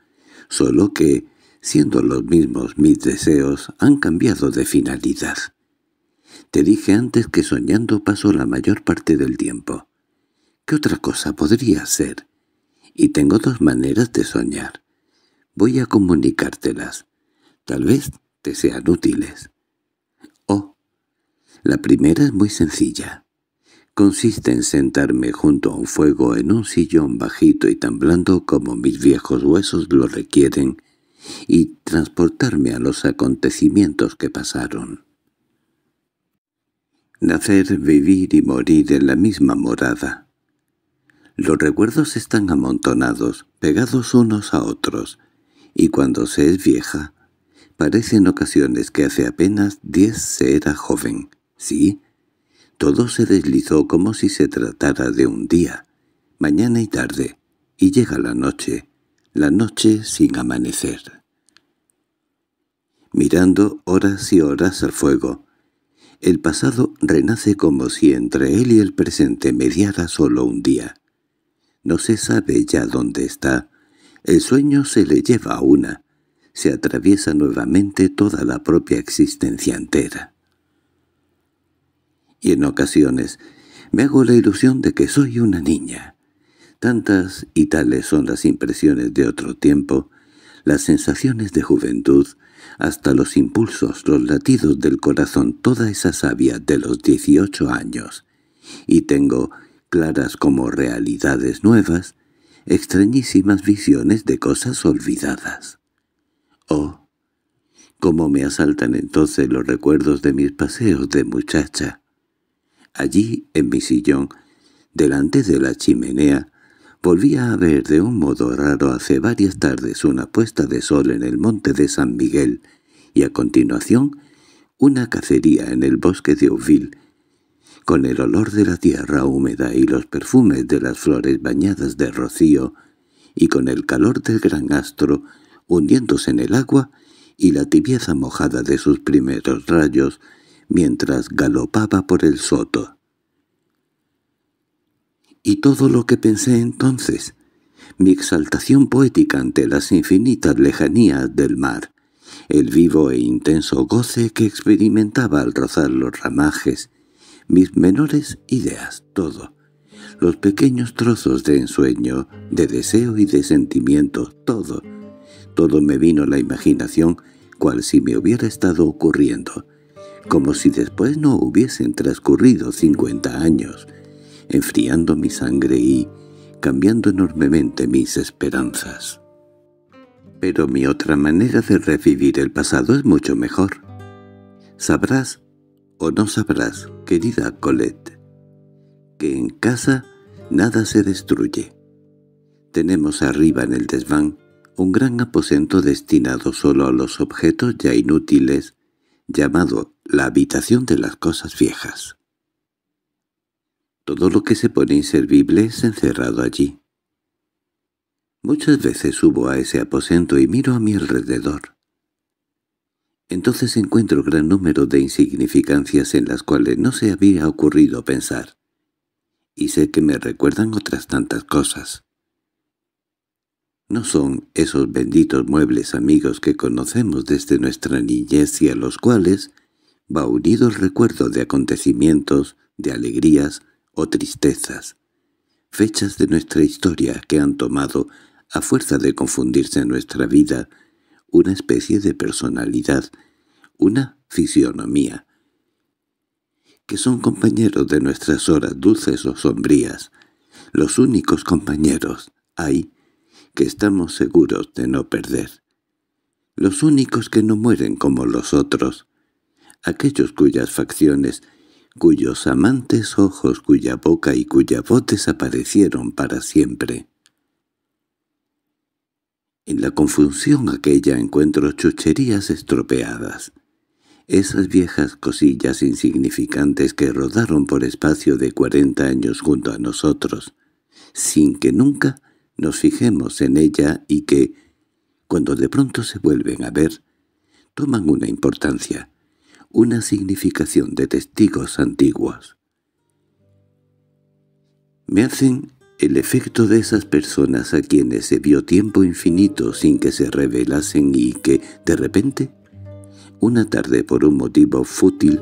Solo que, siendo los mismos mis deseos, han cambiado de finalidad. Te dije antes que soñando paso la mayor parte del tiempo. ¿Qué otra cosa podría ser? Y tengo dos maneras de soñar. Voy a comunicártelas. Tal vez te sean útiles. Oh, la primera es muy sencilla. Consiste en sentarme junto a un fuego en un sillón bajito y tan blando como mis viejos huesos lo requieren, y transportarme a los acontecimientos que pasaron. Nacer, vivir y morir en la misma morada. Los recuerdos están amontonados, pegados unos a otros, y cuando se es vieja, Parece en ocasiones que hace apenas diez se era joven. Sí, todo se deslizó como si se tratara de un día, mañana y tarde, y llega la noche, la noche sin amanecer. Mirando horas y horas al fuego, el pasado renace como si entre él y el presente mediara solo un día. No se sabe ya dónde está. El sueño se le lleva a una, se atraviesa nuevamente toda la propia existencia entera. Y en ocasiones me hago la ilusión de que soy una niña. Tantas y tales son las impresiones de otro tiempo, las sensaciones de juventud, hasta los impulsos, los latidos del corazón, toda esa savia de los 18 años, y tengo claras como realidades nuevas, extrañísimas visiones de cosas olvidadas. Oh, cómo me asaltan entonces los recuerdos de mis paseos de muchacha. Allí, en mi sillón, delante de la chimenea, volvía a ver de un modo raro hace varias tardes una puesta de sol en el monte de San Miguel y a continuación una cacería en el bosque de Ovil. con el olor de la tierra húmeda y los perfumes de las flores bañadas de rocío, y con el calor del gran astro hundiéndose en el agua y la tibieza mojada de sus primeros rayos mientras galopaba por el soto. Y todo lo que pensé entonces, mi exaltación poética ante las infinitas lejanías del mar, el vivo e intenso goce que experimentaba al rozar los ramajes, mis menores ideas, todo, los pequeños trozos de ensueño, de deseo y de sentimiento, todo, todo me vino la imaginación cual si me hubiera estado ocurriendo, como si después no hubiesen transcurrido cincuenta años, enfriando mi sangre y cambiando enormemente mis esperanzas. Pero mi otra manera de revivir el pasado es mucho mejor. Sabrás o no sabrás, querida Colette, que en casa nada se destruye. Tenemos arriba en el desván un gran aposento destinado solo a los objetos ya inútiles, llamado la habitación de las cosas viejas. Todo lo que se pone inservible es encerrado allí. Muchas veces subo a ese aposento y miro a mi alrededor. Entonces encuentro gran número de insignificancias en las cuales no se había ocurrido pensar, y sé que me recuerdan otras tantas cosas. No son esos benditos muebles amigos que conocemos desde nuestra niñez y a los cuales va unido el recuerdo de acontecimientos, de alegrías o tristezas, fechas de nuestra historia que han tomado, a fuerza de confundirse en nuestra vida, una especie de personalidad, una fisionomía, que son compañeros de nuestras horas dulces o sombrías, los únicos compañeros, hay estamos seguros de no perder. Los únicos que no mueren como los otros. Aquellos cuyas facciones, cuyos amantes ojos, cuya boca y cuya voz desaparecieron para siempre. En la confusión aquella encuentro chucherías estropeadas. Esas viejas cosillas insignificantes que rodaron por espacio de cuarenta años junto a nosotros, sin que nunca nos fijemos en ella y que, cuando de pronto se vuelven a ver, toman una importancia, una significación de testigos antiguos. Me hacen el efecto de esas personas a quienes se vio tiempo infinito sin que se revelasen y que, de repente, una tarde por un motivo fútil,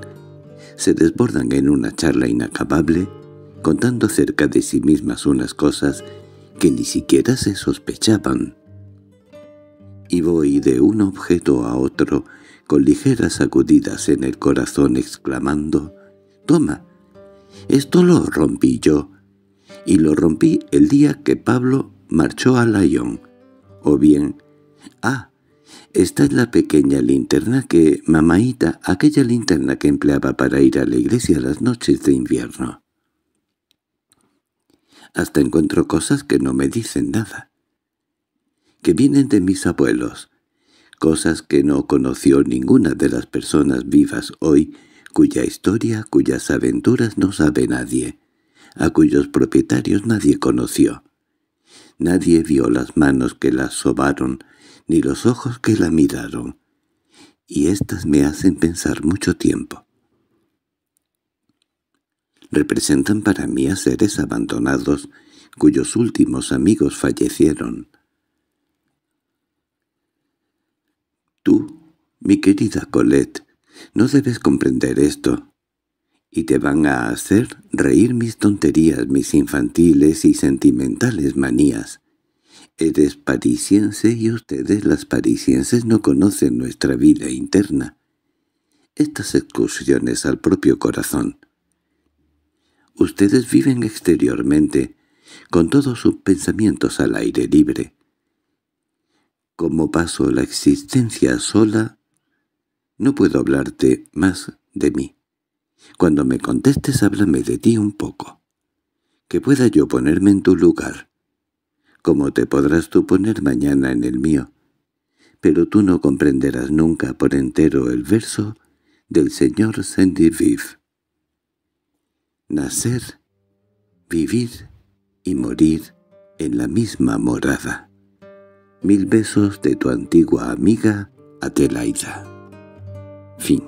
se desbordan en una charla inacabable, contando acerca de sí mismas unas cosas que ni siquiera se sospechaban. Y voy de un objeto a otro, con ligeras sacudidas en el corazón, exclamando, «¡Toma! Esto lo rompí yo». Y lo rompí el día que Pablo marchó a Lyon. O bien, «¡Ah! Esta es la pequeña linterna que, mamaita, aquella linterna que empleaba para ir a la iglesia las noches de invierno» hasta encuentro cosas que no me dicen nada, que vienen de mis abuelos, cosas que no conoció ninguna de las personas vivas hoy, cuya historia, cuyas aventuras no sabe nadie, a cuyos propietarios nadie conoció. Nadie vio las manos que las sobaron, ni los ojos que la miraron, y éstas me hacen pensar mucho tiempo representan para mí a seres abandonados cuyos últimos amigos fallecieron. Tú, mi querida Colette, no debes comprender esto, y te van a hacer reír mis tonterías, mis infantiles y sentimentales manías. Eres parisiense y ustedes las parisienses no conocen nuestra vida interna. Estas excursiones al propio corazón, Ustedes viven exteriormente, con todos sus pensamientos al aire libre. Como paso la existencia sola, no puedo hablarte más de mí. Cuando me contestes háblame de ti un poco. Que pueda yo ponerme en tu lugar, como te podrás tú poner mañana en el mío. Pero tú no comprenderás nunca por entero el verso del señor Sandy Viv nacer, vivir y morir en la misma morada. Mil besos de tu antigua amiga Adelaida. Fin.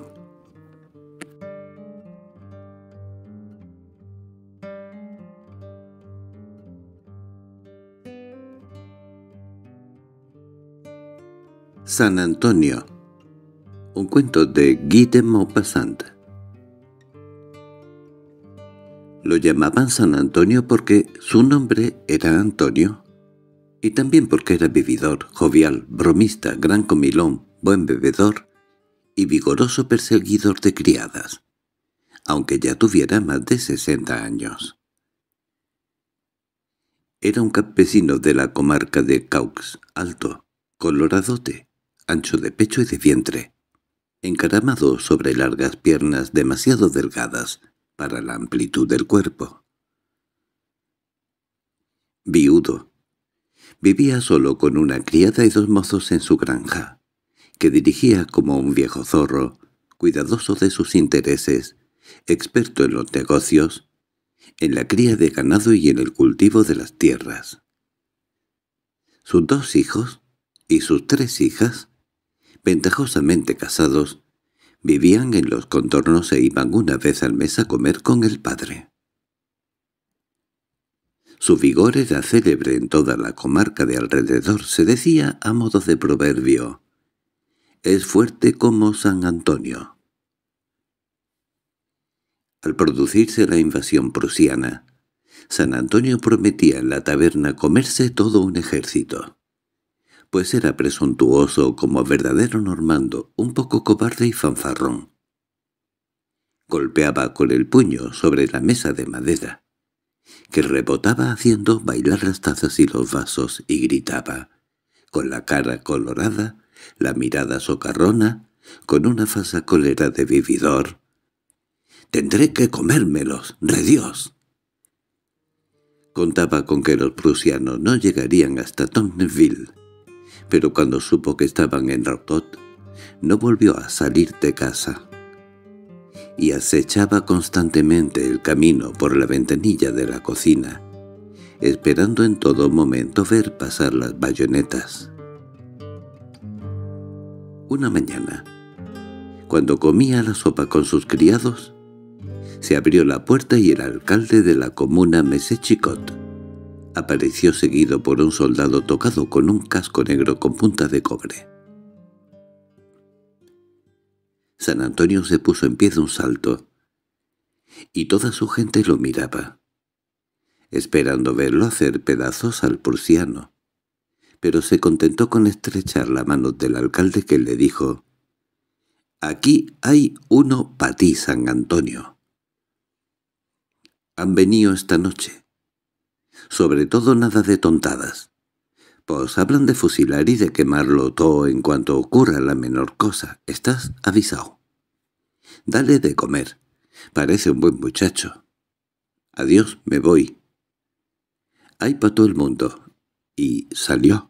San Antonio, un cuento de Guy de Maupassant. Lo llamaban San Antonio porque su nombre era Antonio, y también porque era vividor, jovial, bromista, gran comilón, buen bebedor y vigoroso perseguidor de criadas, aunque ya tuviera más de sesenta años. Era un campesino de la comarca de Caux, alto, coloradote, ancho de pecho y de vientre, encaramado sobre largas piernas demasiado delgadas, para la amplitud del cuerpo. Viudo. Vivía solo con una criada y dos mozos en su granja, que dirigía como un viejo zorro, cuidadoso de sus intereses, experto en los negocios, en la cría de ganado y en el cultivo de las tierras. Sus dos hijos y sus tres hijas, ventajosamente casados, Vivían en los contornos e iban una vez al mes a comer con el padre. Su vigor era célebre en toda la comarca de alrededor, se decía a modo de proverbio. Es fuerte como San Antonio. Al producirse la invasión prusiana, San Antonio prometía en la taberna comerse todo un ejército pues era presuntuoso como verdadero normando, un poco cobarde y fanfarrón. Golpeaba con el puño sobre la mesa de madera, que rebotaba haciendo bailar las tazas y los vasos, y gritaba, con la cara colorada, la mirada socarrona, con una falsa cólera de vividor. «¡Tendré que comérmelos, de Dios!» Contaba con que los prusianos no llegarían hasta Tonneville, pero cuando supo que estaban en Rautot, no volvió a salir de casa y acechaba constantemente el camino por la ventanilla de la cocina, esperando en todo momento ver pasar las bayonetas. Una mañana, cuando comía la sopa con sus criados, se abrió la puerta y el alcalde de la comuna Mesechicot apareció seguido por un soldado tocado con un casco negro con punta de cobre. San Antonio se puso en pie de un salto, y toda su gente lo miraba, esperando verlo hacer pedazos al prusiano, pero se contentó con estrechar la mano del alcalde que le dijo, «Aquí hay uno para ti, San Antonio». «Han venido esta noche», sobre todo nada de tontadas. Pues hablan de fusilar y de quemarlo todo en cuanto ocurra la menor cosa. Estás avisado. Dale de comer. Parece un buen muchacho. Adiós, me voy. Hay para todo el mundo. Y salió.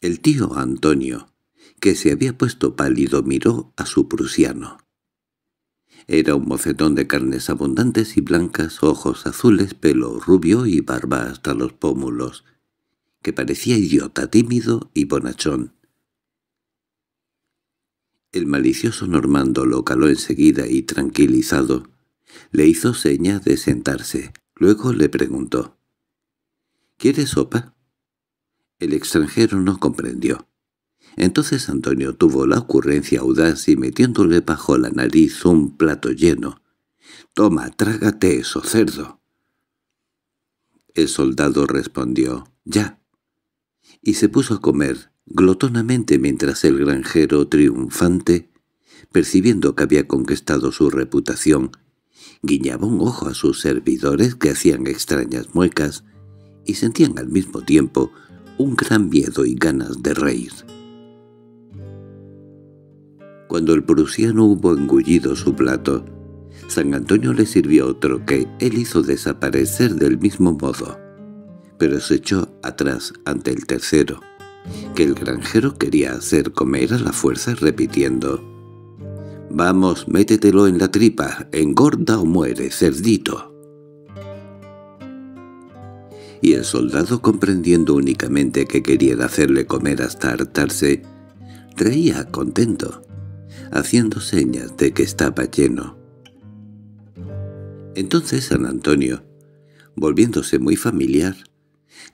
El tío Antonio, que se había puesto pálido, miró a su prusiano. Era un mocetón de carnes abundantes y blancas, ojos azules, pelo rubio y barba hasta los pómulos, que parecía idiota, tímido y bonachón. El malicioso normando lo caló enseguida y, tranquilizado, le hizo seña de sentarse. Luego le preguntó, —¿Quieres sopa? El extranjero no comprendió. Entonces Antonio tuvo la ocurrencia audaz y metiéndole bajo la nariz un plato lleno. «Toma, trágate eso, cerdo». El soldado respondió «Ya». Y se puso a comer glotonamente mientras el granjero triunfante, percibiendo que había conquistado su reputación, guiñaba un ojo a sus servidores que hacían extrañas muecas y sentían al mismo tiempo un gran miedo y ganas de reír. Cuando el prusiano hubo engullido su plato, San Antonio le sirvió otro que él hizo desaparecer del mismo modo, pero se echó atrás ante el tercero, que el granjero quería hacer comer a la fuerza repitiendo «Vamos, métetelo en la tripa, engorda o muere, cerdito» y el soldado comprendiendo únicamente que quería hacerle comer hasta hartarse, reía contento haciendo señas de que estaba lleno. Entonces San Antonio, volviéndose muy familiar,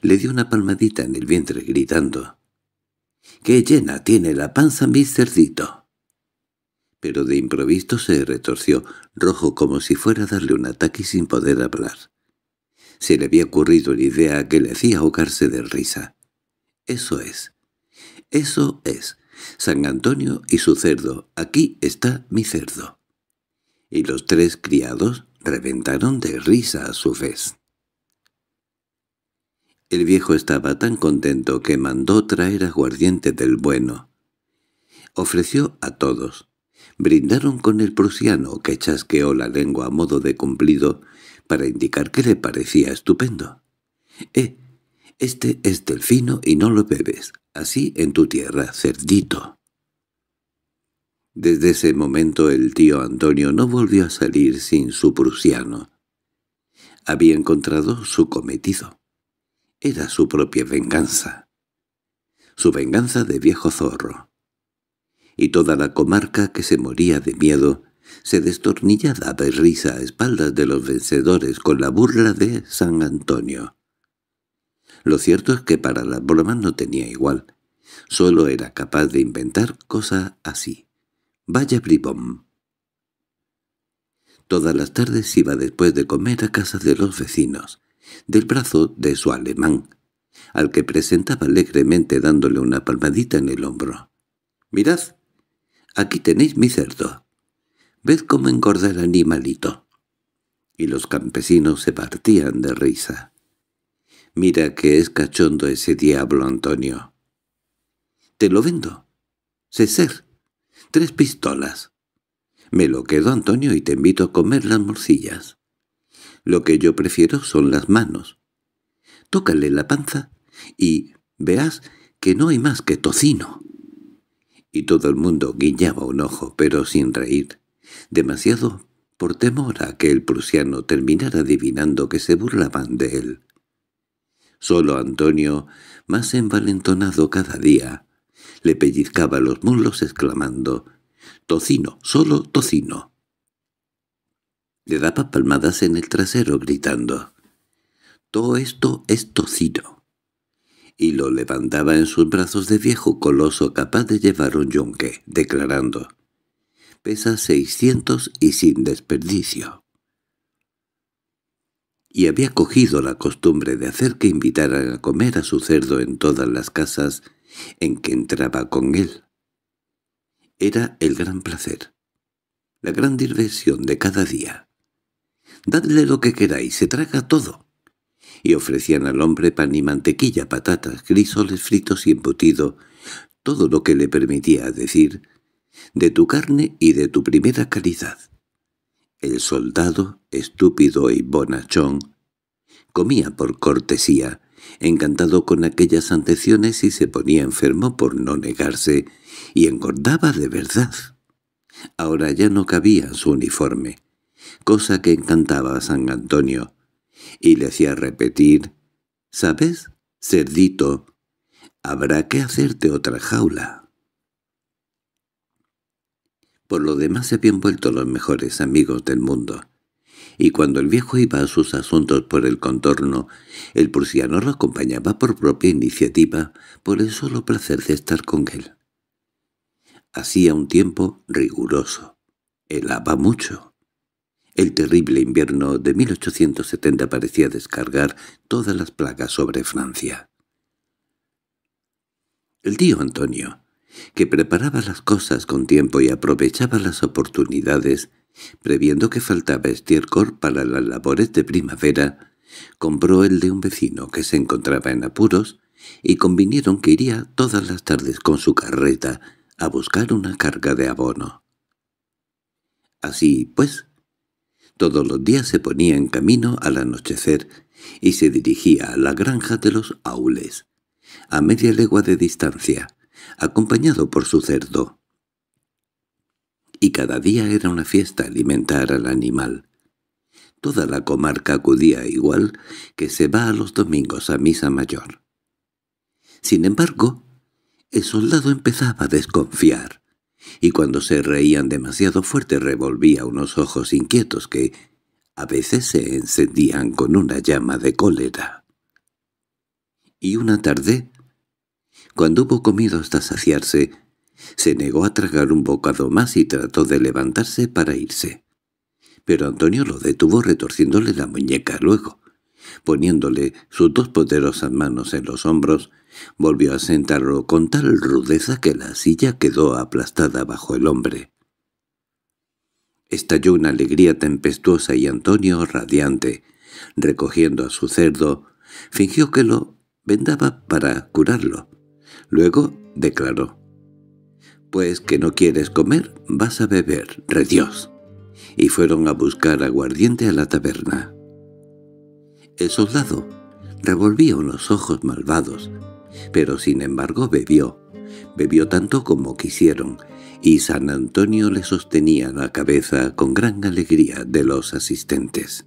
le dio una palmadita en el vientre gritando «¡Qué llena tiene la panza mi cerdito!» Pero de improviso se retorció, rojo como si fuera a darle un ataque sin poder hablar. Se le había ocurrido la idea que le hacía ahogarse de risa. «Eso es, eso es», San Antonio y su cerdo. Aquí está mi cerdo. Y los tres criados reventaron de risa a su vez. El viejo estaba tan contento que mandó traer aguardiente del bueno. Ofreció a todos. Brindaron con el prusiano que chasqueó la lengua a modo de cumplido para indicar que le parecía estupendo. —¡Eh! Este es del fino y no lo bebes. Así en tu tierra, cerdito. Desde ese momento el tío Antonio no volvió a salir sin su prusiano. Había encontrado su cometido. Era su propia venganza. Su venganza de viejo zorro. Y toda la comarca que se moría de miedo se destornillaba de risa a espaldas de los vencedores con la burla de San Antonio. Lo cierto es que para las bromas no tenía igual. Solo era capaz de inventar cosas así. Vaya bribón. Todas las tardes iba después de comer a casa de los vecinos, del brazo de su alemán, al que presentaba alegremente dándole una palmadita en el hombro. «Mirad, aquí tenéis mi cerdo. Ved cómo engorda el animalito». Y los campesinos se partían de risa. Mira que es cachondo ese diablo, Antonio. —Te lo vendo. César, Tres pistolas. —Me lo quedo, Antonio, y te invito a comer las morcillas. Lo que yo prefiero son las manos. Tócale la panza y verás que no hay más que tocino. Y todo el mundo guiñaba un ojo, pero sin reír. Demasiado por temor a que el prusiano terminara adivinando que se burlaban de él. Solo Antonio, más envalentonado cada día, le pellizcaba los muslos exclamando «¡Tocino! ¡Solo tocino!». Le daba palmadas en el trasero gritando «Todo esto es tocino» y lo levantaba en sus brazos de viejo coloso capaz de llevar un yunque, declarando «Pesa seiscientos y sin desperdicio» y había cogido la costumbre de hacer que invitaran a comer a su cerdo en todas las casas en que entraba con él. Era el gran placer, la gran diversión de cada día. «Dadle lo que queráis, se traga todo». Y ofrecían al hombre pan y mantequilla, patatas, grisoles fritos y embutido, todo lo que le permitía decir «de tu carne y de tu primera calidad». El soldado, estúpido y bonachón, comía por cortesía, encantado con aquellas anteciones y se ponía enfermo por no negarse, y engordaba de verdad. Ahora ya no cabía su uniforme, cosa que encantaba a San Antonio, y le hacía repetir, «¿Sabes, cerdito? Habrá que hacerte otra jaula». Por lo demás se habían vuelto los mejores amigos del mundo. Y cuando el viejo iba a sus asuntos por el contorno, el prusiano lo acompañaba por propia iniciativa, por el solo placer de estar con él. Hacía un tiempo riguroso. Helaba mucho. El terrible invierno de 1870 parecía descargar todas las plagas sobre Francia. El tío Antonio, que preparaba las cosas con tiempo y aprovechaba las oportunidades, previendo que faltaba estiércol para las labores de primavera, compró el de un vecino que se encontraba en apuros y convinieron que iría todas las tardes con su carreta a buscar una carga de abono. Así, pues, todos los días se ponía en camino al anochecer y se dirigía a la granja de los aules, a media legua de distancia, acompañado por su cerdo. Y cada día era una fiesta alimentar al animal. Toda la comarca acudía igual que se va a los domingos a misa mayor. Sin embargo, el soldado empezaba a desconfiar, y cuando se reían demasiado fuerte revolvía unos ojos inquietos que a veces se encendían con una llama de cólera. Y una tarde, cuando hubo comido hasta saciarse, se negó a tragar un bocado más y trató de levantarse para irse. Pero Antonio lo detuvo retorciéndole la muñeca luego. Poniéndole sus dos poderosas manos en los hombros, volvió a sentarlo con tal rudeza que la silla quedó aplastada bajo el hombre. Estalló una alegría tempestuosa y Antonio, radiante, recogiendo a su cerdo, fingió que lo vendaba para curarlo Luego declaró, «Pues que no quieres comer, vas a beber, redios». Y fueron a buscar aguardiente a la taberna. El soldado revolvía unos ojos malvados, pero sin embargo bebió. Bebió tanto como quisieron, y San Antonio le sostenía la cabeza con gran alegría de los asistentes.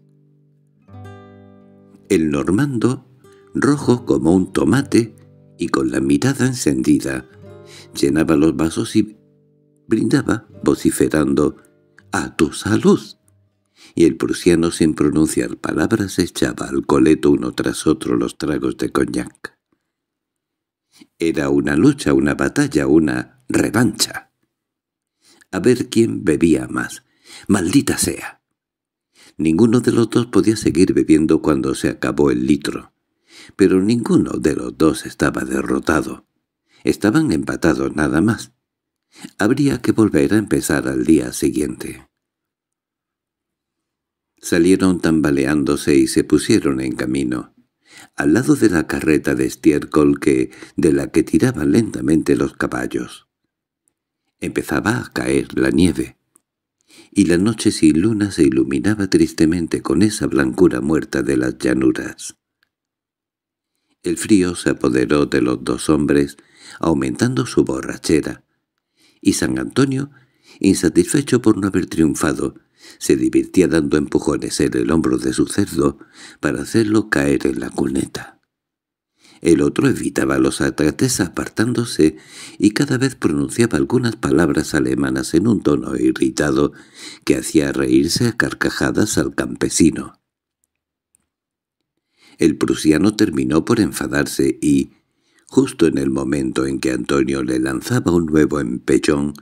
El normando, rojo como un tomate, y con la mirada encendida llenaba los vasos y brindaba, vociferando, «¡A tu salud!». Y el prusiano, sin pronunciar palabras, echaba al coleto uno tras otro los tragos de coñac. Era una lucha, una batalla, una revancha. A ver quién bebía más. ¡Maldita sea! Ninguno de los dos podía seguir bebiendo cuando se acabó el litro pero ninguno de los dos estaba derrotado. Estaban empatados nada más. Habría que volver a empezar al día siguiente. Salieron tambaleándose y se pusieron en camino. Al lado de la carreta de estiércol que, de la que tiraban lentamente los caballos. Empezaba a caer la nieve, y la noche sin luna se iluminaba tristemente con esa blancura muerta de las llanuras. El frío se apoderó de los dos hombres, aumentando su borrachera. Y San Antonio, insatisfecho por no haber triunfado, se divirtía dando empujones en el hombro de su cerdo para hacerlo caer en la cuneta. El otro evitaba los atrates apartándose y cada vez pronunciaba algunas palabras alemanas en un tono irritado que hacía reírse a carcajadas al campesino. El prusiano terminó por enfadarse y, justo en el momento en que Antonio le lanzaba un nuevo empechón,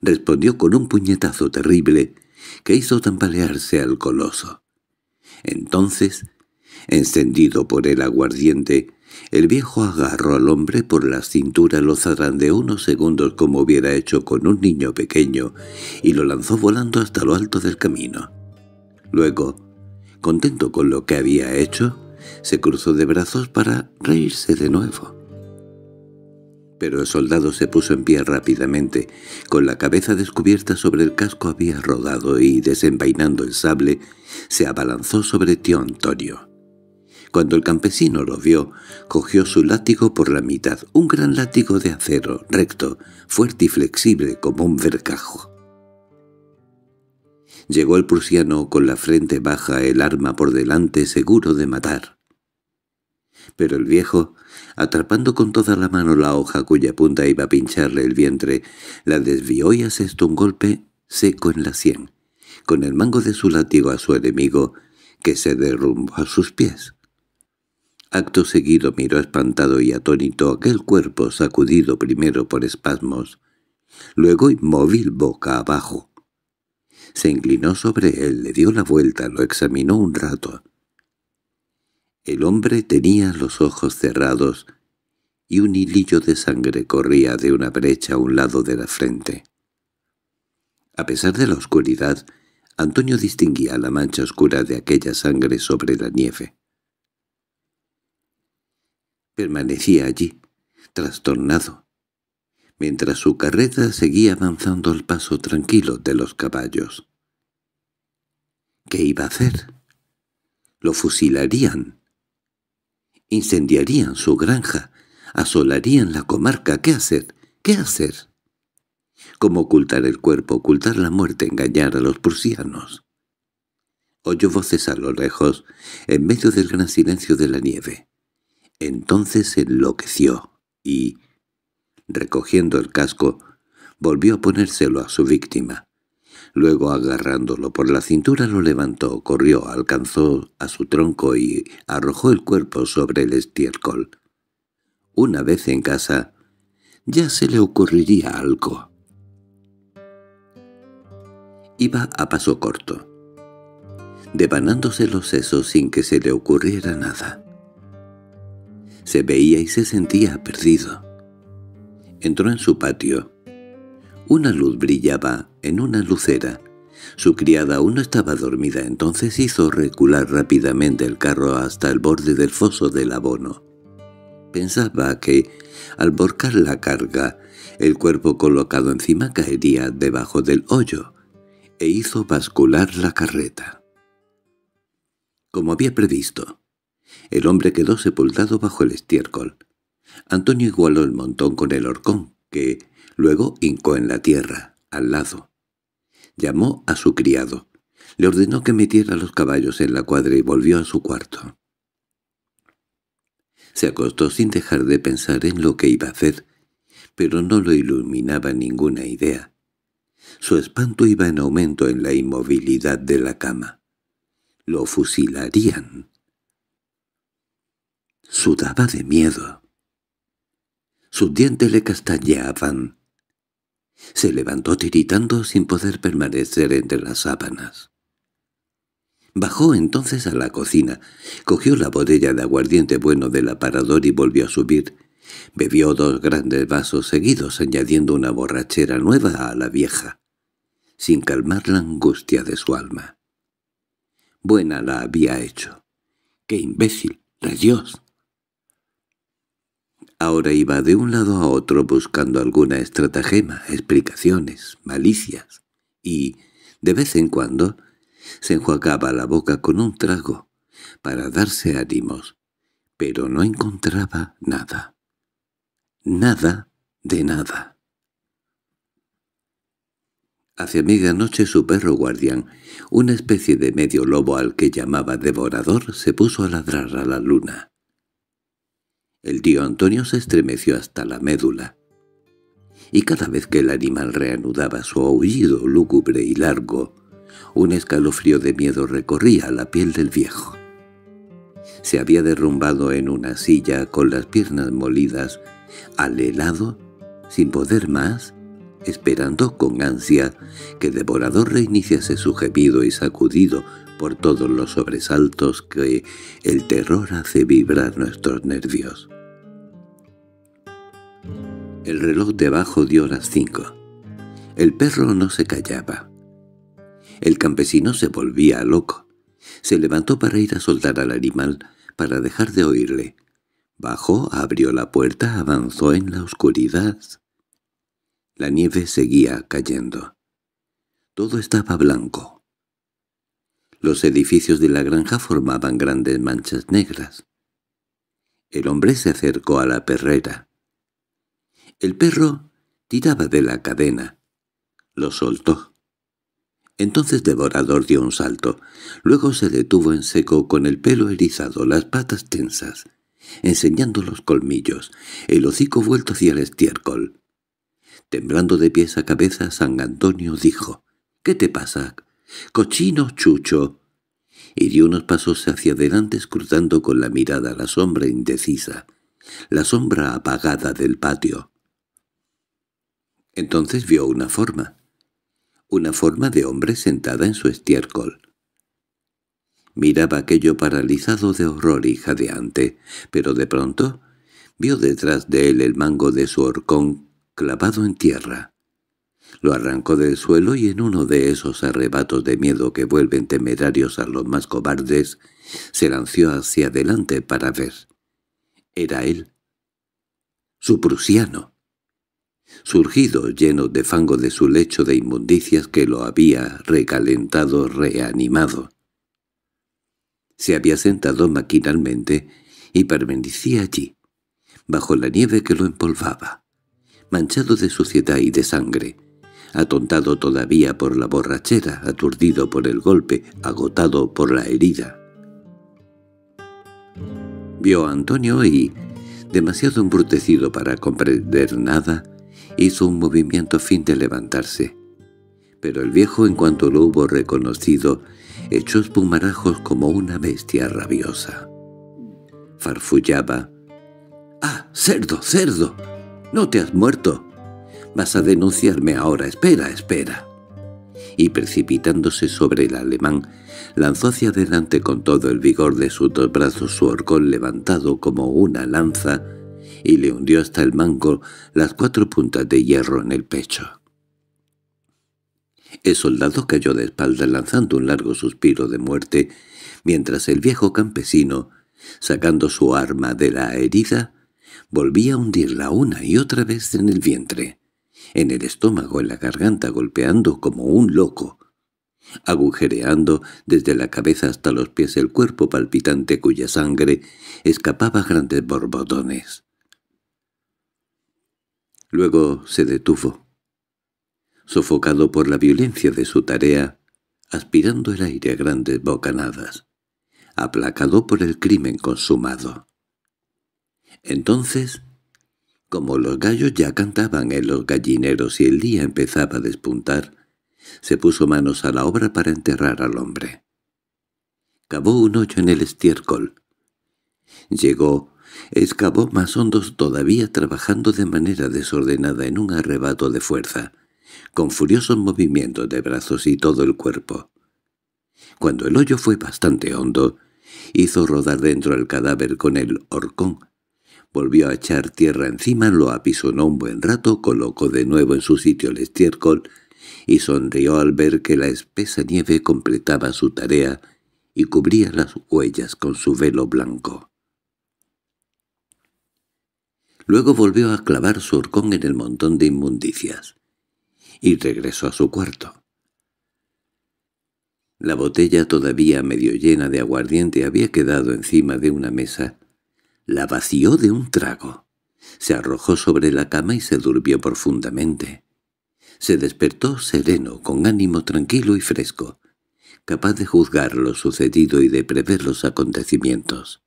respondió con un puñetazo terrible que hizo tambalearse al coloso. Entonces, encendido por el aguardiente, el viejo agarró al hombre por la cintura, lo zarandeó unos segundos como hubiera hecho con un niño pequeño y lo lanzó volando hasta lo alto del camino. Luego, Contento con lo que había hecho, se cruzó de brazos para reírse de nuevo. Pero el soldado se puso en pie rápidamente. Con la cabeza descubierta sobre el casco había rodado y, desenvainando el sable, se abalanzó sobre tío Antonio. Cuando el campesino lo vio, cogió su látigo por la mitad, un gran látigo de acero, recto, fuerte y flexible como un vercajo. Llegó el prusiano con la frente baja, el arma por delante, seguro de matar. Pero el viejo, atrapando con toda la mano la hoja cuya punta iba a pincharle el vientre, la desvió y asestó un golpe seco en la sien, con el mango de su látigo a su enemigo, que se derrumbó a sus pies. Acto seguido miró espantado y atónito aquel cuerpo sacudido primero por espasmos, luego inmóvil boca abajo. Se inclinó sobre él, le dio la vuelta, lo examinó un rato. El hombre tenía los ojos cerrados y un hilillo de sangre corría de una brecha a un lado de la frente. A pesar de la oscuridad, Antonio distinguía la mancha oscura de aquella sangre sobre la nieve. Permanecía allí, trastornado, mientras su carreta seguía avanzando al paso tranquilo de los caballos. ¿Qué iba a hacer? Lo fusilarían. Incendiarían su granja. Asolarían la comarca. ¿Qué hacer? ¿Qué hacer? ¿Cómo ocultar el cuerpo, ocultar la muerte, engañar a los prusianos? Oyó voces a lo lejos, en medio del gran silencio de la nieve. Entonces se enloqueció y, Recogiendo el casco, volvió a ponérselo a su víctima. Luego, agarrándolo por la cintura, lo levantó, corrió, alcanzó a su tronco y arrojó el cuerpo sobre el estiércol. Una vez en casa, ya se le ocurriría algo. Iba a paso corto, devanándose los sesos sin que se le ocurriera nada. Se veía y se sentía perdido. Entró en su patio. Una luz brillaba en una lucera. Su criada aún no estaba dormida, entonces hizo recular rápidamente el carro hasta el borde del foso del abono. Pensaba que, al borcar la carga, el cuerpo colocado encima caería debajo del hoyo, e hizo bascular la carreta. Como había previsto, el hombre quedó sepultado bajo el estiércol. Antonio igualó el montón con el horcón, que luego hincó en la tierra, al lado. Llamó a su criado. Le ordenó que metiera los caballos en la cuadra y volvió a su cuarto. Se acostó sin dejar de pensar en lo que iba a hacer, pero no lo iluminaba ninguna idea. Su espanto iba en aumento en la inmovilidad de la cama. Lo fusilarían. Sudaba de miedo. Sus dientes le castañeaban. Se levantó tiritando sin poder permanecer entre las sábanas. Bajó entonces a la cocina, cogió la botella de aguardiente bueno del aparador y volvió a subir. Bebió dos grandes vasos seguidos, añadiendo una borrachera nueva a la vieja, sin calmar la angustia de su alma. Buena la había hecho. ¡Qué imbécil! ¡La Ahora iba de un lado a otro buscando alguna estratagema, explicaciones, malicias, y, de vez en cuando, se enjuagaba la boca con un trago para darse ánimos, pero no encontraba nada. Nada de nada. Hacia noche su perro guardián, una especie de medio lobo al que llamaba devorador, se puso a ladrar a la luna. El tío Antonio se estremeció hasta la médula, y cada vez que el animal reanudaba su aullido lúgubre y largo, un escalofrío de miedo recorría la piel del viejo. Se había derrumbado en una silla con las piernas molidas, al helado, sin poder más, esperando con ansia que Devorador reiniciase su gemido y sacudido por todos los sobresaltos que el terror hace vibrar nuestros nervios. El reloj debajo dio las cinco. El perro no se callaba. El campesino se volvía loco. Se levantó para ir a soltar al animal, para dejar de oírle. Bajó, abrió la puerta, avanzó en la oscuridad. La nieve seguía cayendo. Todo estaba blanco. Los edificios de la granja formaban grandes manchas negras. El hombre se acercó a la perrera. El perro tiraba de la cadena. Lo soltó. Entonces Devorador dio un salto. Luego se detuvo en seco con el pelo erizado, las patas tensas, enseñando los colmillos, el hocico vuelto hacia el estiércol. Temblando de pies a cabeza, San Antonio dijo, «¿Qué te pasa? ¡Cochino chucho!» y dio unos pasos hacia adelante escrutando con la mirada la sombra indecisa, la sombra apagada del patio. Entonces vio una forma. Una forma de hombre sentada en su estiércol. Miraba aquello paralizado de horror y jadeante, pero de pronto vio detrás de él el mango de su horcón clavado en tierra. Lo arrancó del suelo y en uno de esos arrebatos de miedo que vuelven temerarios a los más cobardes, se lanzó hacia adelante para ver. Era él. Su prusiano surgido lleno de fango de su lecho de inmundicias que lo había recalentado reanimado. Se había sentado maquinalmente y permanecía allí, bajo la nieve que lo empolvaba, manchado de suciedad y de sangre, atontado todavía por la borrachera, aturdido por el golpe, agotado por la herida. Vio a Antonio y, demasiado embrutecido para comprender nada, hizo un movimiento a fin de levantarse. Pero el viejo, en cuanto lo hubo reconocido, echó espumarajos como una bestia rabiosa. Farfullaba. —¡Ah, cerdo, cerdo! ¡No te has muerto! —Vas a denunciarme ahora, espera, espera. Y precipitándose sobre el alemán, lanzó hacia adelante con todo el vigor de sus dos brazos su horcón levantado como una lanza, y le hundió hasta el mango las cuatro puntas de hierro en el pecho. El soldado cayó de espaldas lanzando un largo suspiro de muerte, mientras el viejo campesino, sacando su arma de la herida, volvía a hundirla una y otra vez en el vientre, en el estómago, en la garganta, golpeando como un loco, agujereando desde la cabeza hasta los pies el cuerpo palpitante cuya sangre escapaba grandes borbotones. Luego se detuvo. Sofocado por la violencia de su tarea, aspirando el aire a grandes bocanadas, aplacado por el crimen consumado. Entonces, como los gallos ya cantaban en los gallineros y el día empezaba a despuntar, se puso manos a la obra para enterrar al hombre. Cabó un hoyo en el estiércol. Llegó Excavó más hondos todavía trabajando de manera desordenada en un arrebato de fuerza, con furiosos movimientos de brazos y todo el cuerpo. Cuando el hoyo fue bastante hondo, hizo rodar dentro el cadáver con el horcón. Volvió a echar tierra encima, lo apisonó un buen rato, colocó de nuevo en su sitio el estiércol y sonrió al ver que la espesa nieve completaba su tarea y cubría las huellas con su velo blanco. Luego volvió a clavar su horcón en el montón de inmundicias y regresó a su cuarto. La botella todavía medio llena de aguardiente había quedado encima de una mesa. La vació de un trago. Se arrojó sobre la cama y se durmió profundamente. Se despertó sereno, con ánimo tranquilo y fresco, capaz de juzgar lo sucedido y de prever los acontecimientos.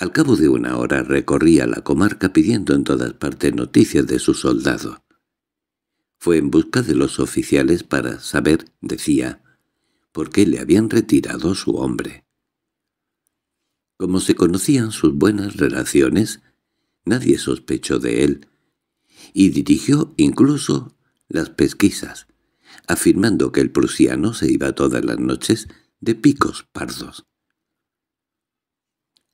Al cabo de una hora recorría la comarca pidiendo en todas partes noticias de su soldado. Fue en busca de los oficiales para saber, decía, por qué le habían retirado su hombre. Como se conocían sus buenas relaciones, nadie sospechó de él, y dirigió incluso las pesquisas, afirmando que el prusiano se iba todas las noches de picos pardos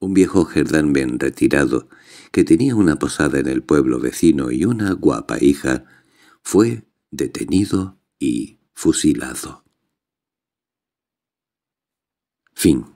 un viejo bien retirado, que tenía una posada en el pueblo vecino y una guapa hija, fue detenido y fusilado. Fin